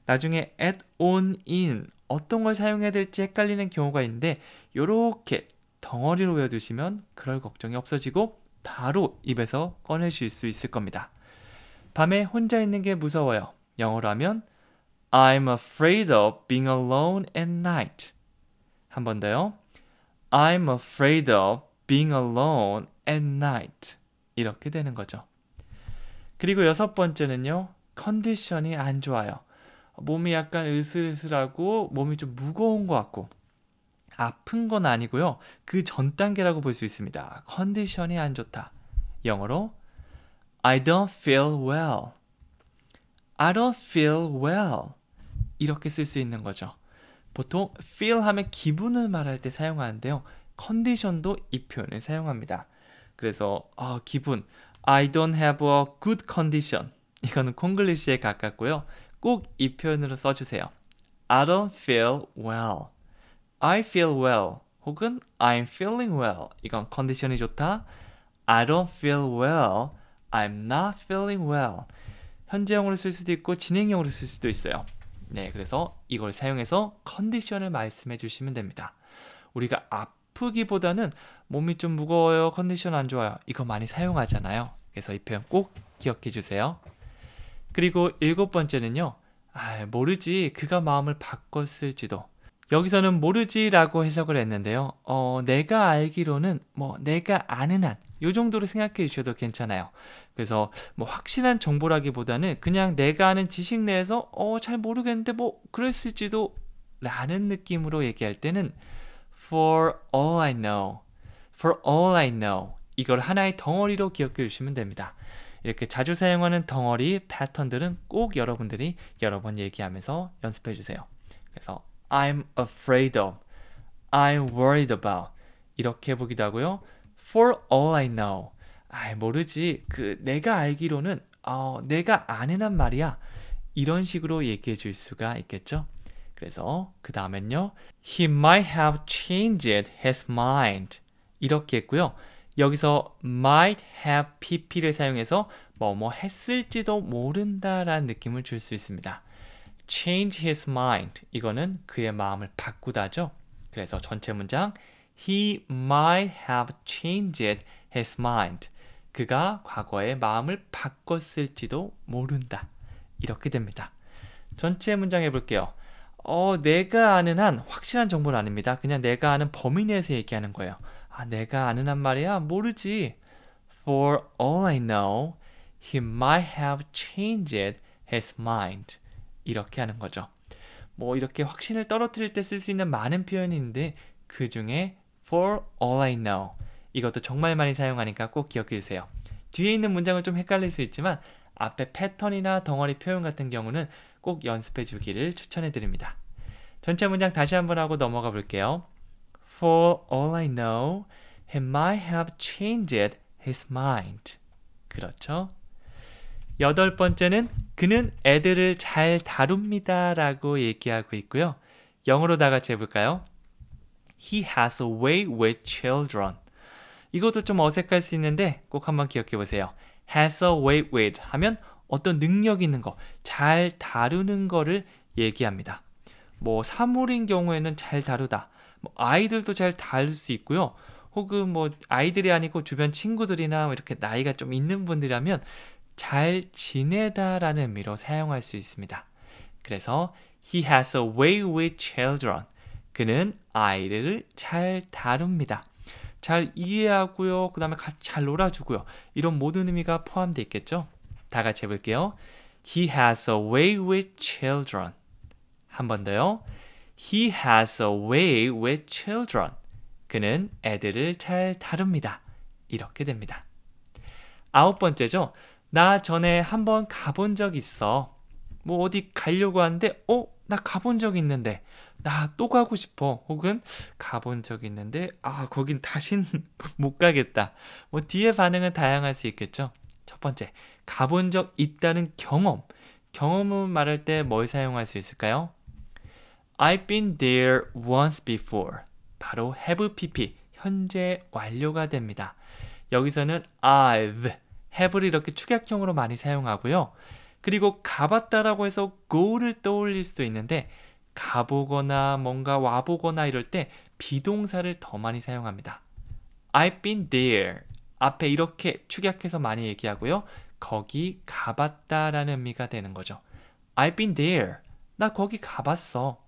나중에 at on in 어떤 걸 사용해야 될지 헷갈리는 경우가 있는데 이렇게 덩어리로 외워두시면 그럴 걱정이 없어지고 바로 입에서 꺼내실 수 있을 겁니다. 밤에 혼자 있는 게 무서워요. 영어로 하면 I'm afraid of being alone at night. 한 번 더요. I'm afraid of being alone at night. 이렇게 되는 거죠. 그리고 여섯 번째는요. 컨디션이 안 좋아요. 몸이 약간 으슬으슬하고 몸이 좀 무거운 것 같고 아픈 건 아니고요. 그 전 단계라고 볼 수 있습니다. 컨디션이 안 좋다. 영어로 I don't feel well. I don't feel well. 이렇게 쓸 수 있는 거죠. 보통 feel 하면 기분을 말할 때 사용하는데요. 컨디션도 이 표현을 사용합니다. 그래서 아, 기분 I don't have a good condition. 이거는 콩글리시에 가깝고요. 꼭 이 표현으로 써주세요. I don't feel well. I feel well. 혹은 I'm feeling well. 이건 컨디션이 좋다. I don't feel well. I'm not feeling well. 현재형으로 쓸 수도 있고 진행형으로 쓸 수도 있어요. 네, 그래서 이걸 사용해서 컨디션을 말씀해 주시면 됩니다. 우리가 아프기보다는 몸이 좀 무거워요, 컨디션 안 좋아요. 이거 많이 사용하잖아요. 그래서 이 표현 꼭 기억해 주세요. 그리고 일곱 번째는요. 아, 모르지. 그가 마음을 바꿨을지도. 여기서는 모르지라고 해석을 했는데요. 어, 내가 알기로는 뭐 내가 아는 한요 정도로 생각해 주셔도 괜찮아요. 그래서 뭐 확실한 정보라기보다는 그냥 내가 아는 지식 내에서 어, 잘 모르겠는데 뭐 그랬을지도 라는 느낌으로 얘기할 때는 for all I know. for all I know. 이걸 하나의 덩어리로 기억해 주시면 됩니다. 이렇게 자주 사용하는 덩어리 패턴들은 꼭 여러분들이 여러 번 얘기하면서 연습해 주세요. 그래서 I'm afraid of, I'm worried about 이렇게 보기도 하고요. For all I know, 아 모르지. 그 내가 알기로는 어, 내가 아는 한 말이야. 이런 식으로 얘기해 줄 수가 있겠죠. 그래서 그 다음엔요. He might have changed his mind. 이렇게 했고요. 여기서 might have pp를 사용해서 뭐뭐 뭐 했을지도 모른다라는 느낌을 줄 수 있습니다. change his mind 이거는 그의 마음을 바꾸다죠. 그래서 전체 문장 he might have changed his mind 그가 과거의 마음을 바꿨을지도 모른다 이렇게 됩니다. 전체 문장 해볼게요. 어, 내가 아는 한 확실한 정보는 아닙니다. 그냥 내가 아는 범위 내에서 얘기하는 거예요. 아, 내가 아는 한 말이야? 모르지. For all I know, he might have changed his mind. 이렇게 하는 거죠. 뭐 이렇게 확신을 떨어뜨릴 때 쓸 수 있는 많은 표현인데 그 중에 for all I know 이것도 정말 많이 사용하니까 꼭 기억해 주세요. 뒤에 있는 문장을 좀 헷갈릴 수 있지만 앞에 패턴이나 덩어리 표현 같은 경우는 꼭 연습해 주기를 추천해 드립니다. 전체 문장 다시 한번 하고 넘어가 볼게요. For all I know, he might have changed his mind. 그렇죠? 여덟 번째는 그는 애들을 잘 다룹니다 라고 얘기하고 있고요. 영어로 다 같이 해볼까요? He has a way with children. 이것도 좀 어색할 수 있는데 꼭 한번 기억해 보세요. has a way with 하면 어떤 능력 있는 거, 잘 다루는 거를 얘기합니다. 뭐 사물인 경우에는 잘 다루다, 뭐 아이들도 잘 다룰 수 있고요. 혹은 뭐 아이들이 아니고 주변 친구들이나 뭐 이렇게 나이가 좀 있는 분들이라면 잘 지내다라는 의미로 사용할 수 있습니다. 그래서 he has a way with children. 그는 아이들을 잘 다룹니다. 잘 이해하고요. 그 다음에 같이 잘 놀아주고요. 이런 모든 의미가 포함되어 있겠죠? 다 같이 해볼게요. He has a way with children. 한 번 더요. He has a way with children. 그는 애들을 잘 다룹니다. 이렇게 됩니다. 아홉 번째죠. 나 전에 한번 가본 적 있어. 뭐 어디 가려고 하는데, 어? 나 가본 적 있는데. 나 또 가고 싶어. 혹은 가본 적 있는데, 아, 거긴 다신 못 가겠다. 뭐 뒤에 반응은 다양할 수 있겠죠. 첫 번째, 가본 적 있다는 경험. 경험은 말할 때 뭘 사용할 수 있을까요? I've been there once before. 바로 have pp 현재 완료가 됩니다. 여기서는 I've, have를 이렇게 축약형으로 많이 사용하고요. 그리고 가봤다라고 해서 go를 떠올릴 수도 있는데 가보거나 뭔가 와보거나 이럴 때 비동사를 더 많이 사용합니다. I've been there 앞에 이렇게 축약해서 많이 얘기하고요. 거기 가봤다라는 의미가 되는 거죠. I've been there. 나 거기 가봤어.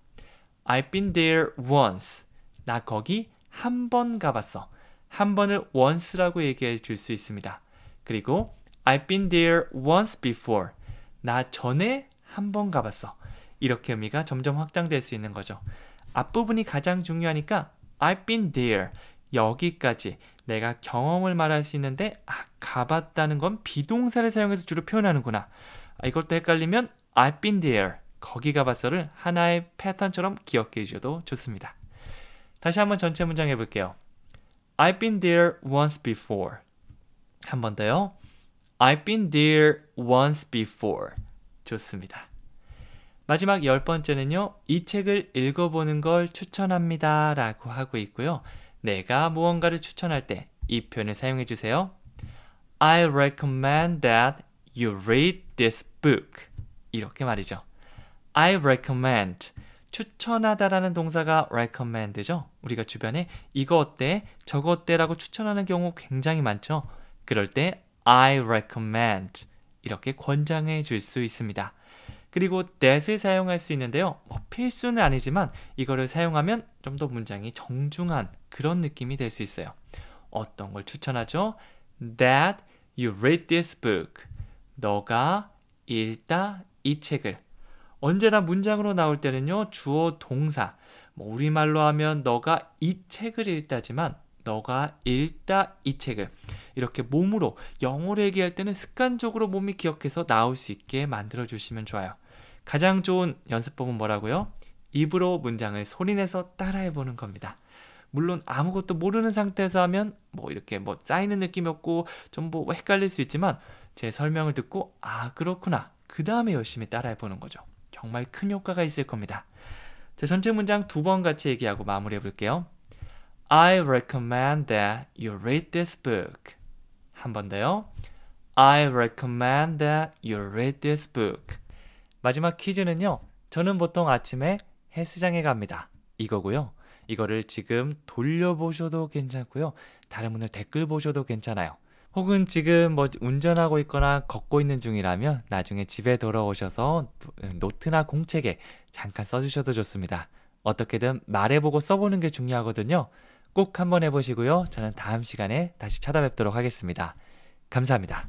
I've been there once. 나 거기 한 번 가봤어. 한 번을 once라고 얘기해 줄 수 있습니다. 그리고 I've been there once before. 나 전에 한 번 가봤어. 이렇게 의미가 점점 확장될 수 있는 거죠. 앞부분이 가장 중요하니까 I've been there. 여기까지 내가 경험을 말할 수 있는데 아, 가봤다는 건 비동사를 사용해서 주로 표현하는구나. 아, 이것도 헷갈리면 I've been there 거기 가봤어를 하나의 패턴처럼 기억해 주셔도 좋습니다. 다시 한번 전체 문장 해볼게요. I've been there once before. 한 번 더요. I've been there once before. 좋습니다. 마지막 열 번째는요. 이 책을 읽어보는 걸 추천합니다. 라고 하고 있고요. 내가 무언가를 추천할 때 이 표현을 사용해 주세요. I recommend that you read this book. 이렇게 말이죠. I recommend 추천하다라는 동사가 recommend죠. 우리가 주변에 이거 어때? 저거 어때라고 추천하는 경우 굉장히 많죠. 그럴 때 I recommend 이렇게 권장해 줄 수 있습니다. 그리고 that을 사용할 수 있는데요. 뭐 필수는 아니지만 이거를 사용하면 좀 더 문장이 정중한 그런 느낌이 될 수 있어요. 어떤 걸 추천하죠? That you read this book. 너가 읽다 이 책을. 언제나 문장으로 나올 때는요, 주어 동사. 뭐 우리말로 하면 너가 이 책을 읽다지만 너가 읽다 이 책을 이렇게 몸으로 영어로 얘기할 때는 습관적으로 몸이 기억해서 나올 수 있게 만들어 주시면 좋아요. 가장 좋은 연습법은 뭐라고요? 입으로 문장을 소리내서 따라해 보는 겁니다. 물론 아무것도 모르는 상태에서 하면 뭐 이렇게 뭐 쌓이는 느낌이 없고 좀 뭐 헷갈릴 수 있지만 제 설명을 듣고 아 그렇구나 그 다음에 열심히 따라해 보는 거죠. 정말 큰 효과가 있을 겁니다. 자, 전체 문장 두 번 같이 얘기하고 마무리해 볼게요. I recommend that you read this book. 한 번 더요. I recommend that you read this book. 마지막 퀴즈는요. 저는 보통 아침에 헬스장에 갑니다. 이거고요. 이거를 지금 돌려보셔도 괜찮고요. 다른 분들 댓글 보셔도 괜찮아요. 혹은 지금 뭐 운전하고 있거나 걷고 있는 중이라면 나중에 집에 돌아오셔서 노트나 공책에 잠깐 써주셔도 좋습니다. 어떻게든 말해보고 써보는 게 중요하거든요. 꼭 한번 해보시고요. 저는 다음 시간에 다시 찾아뵙도록 하겠습니다. 감사합니다.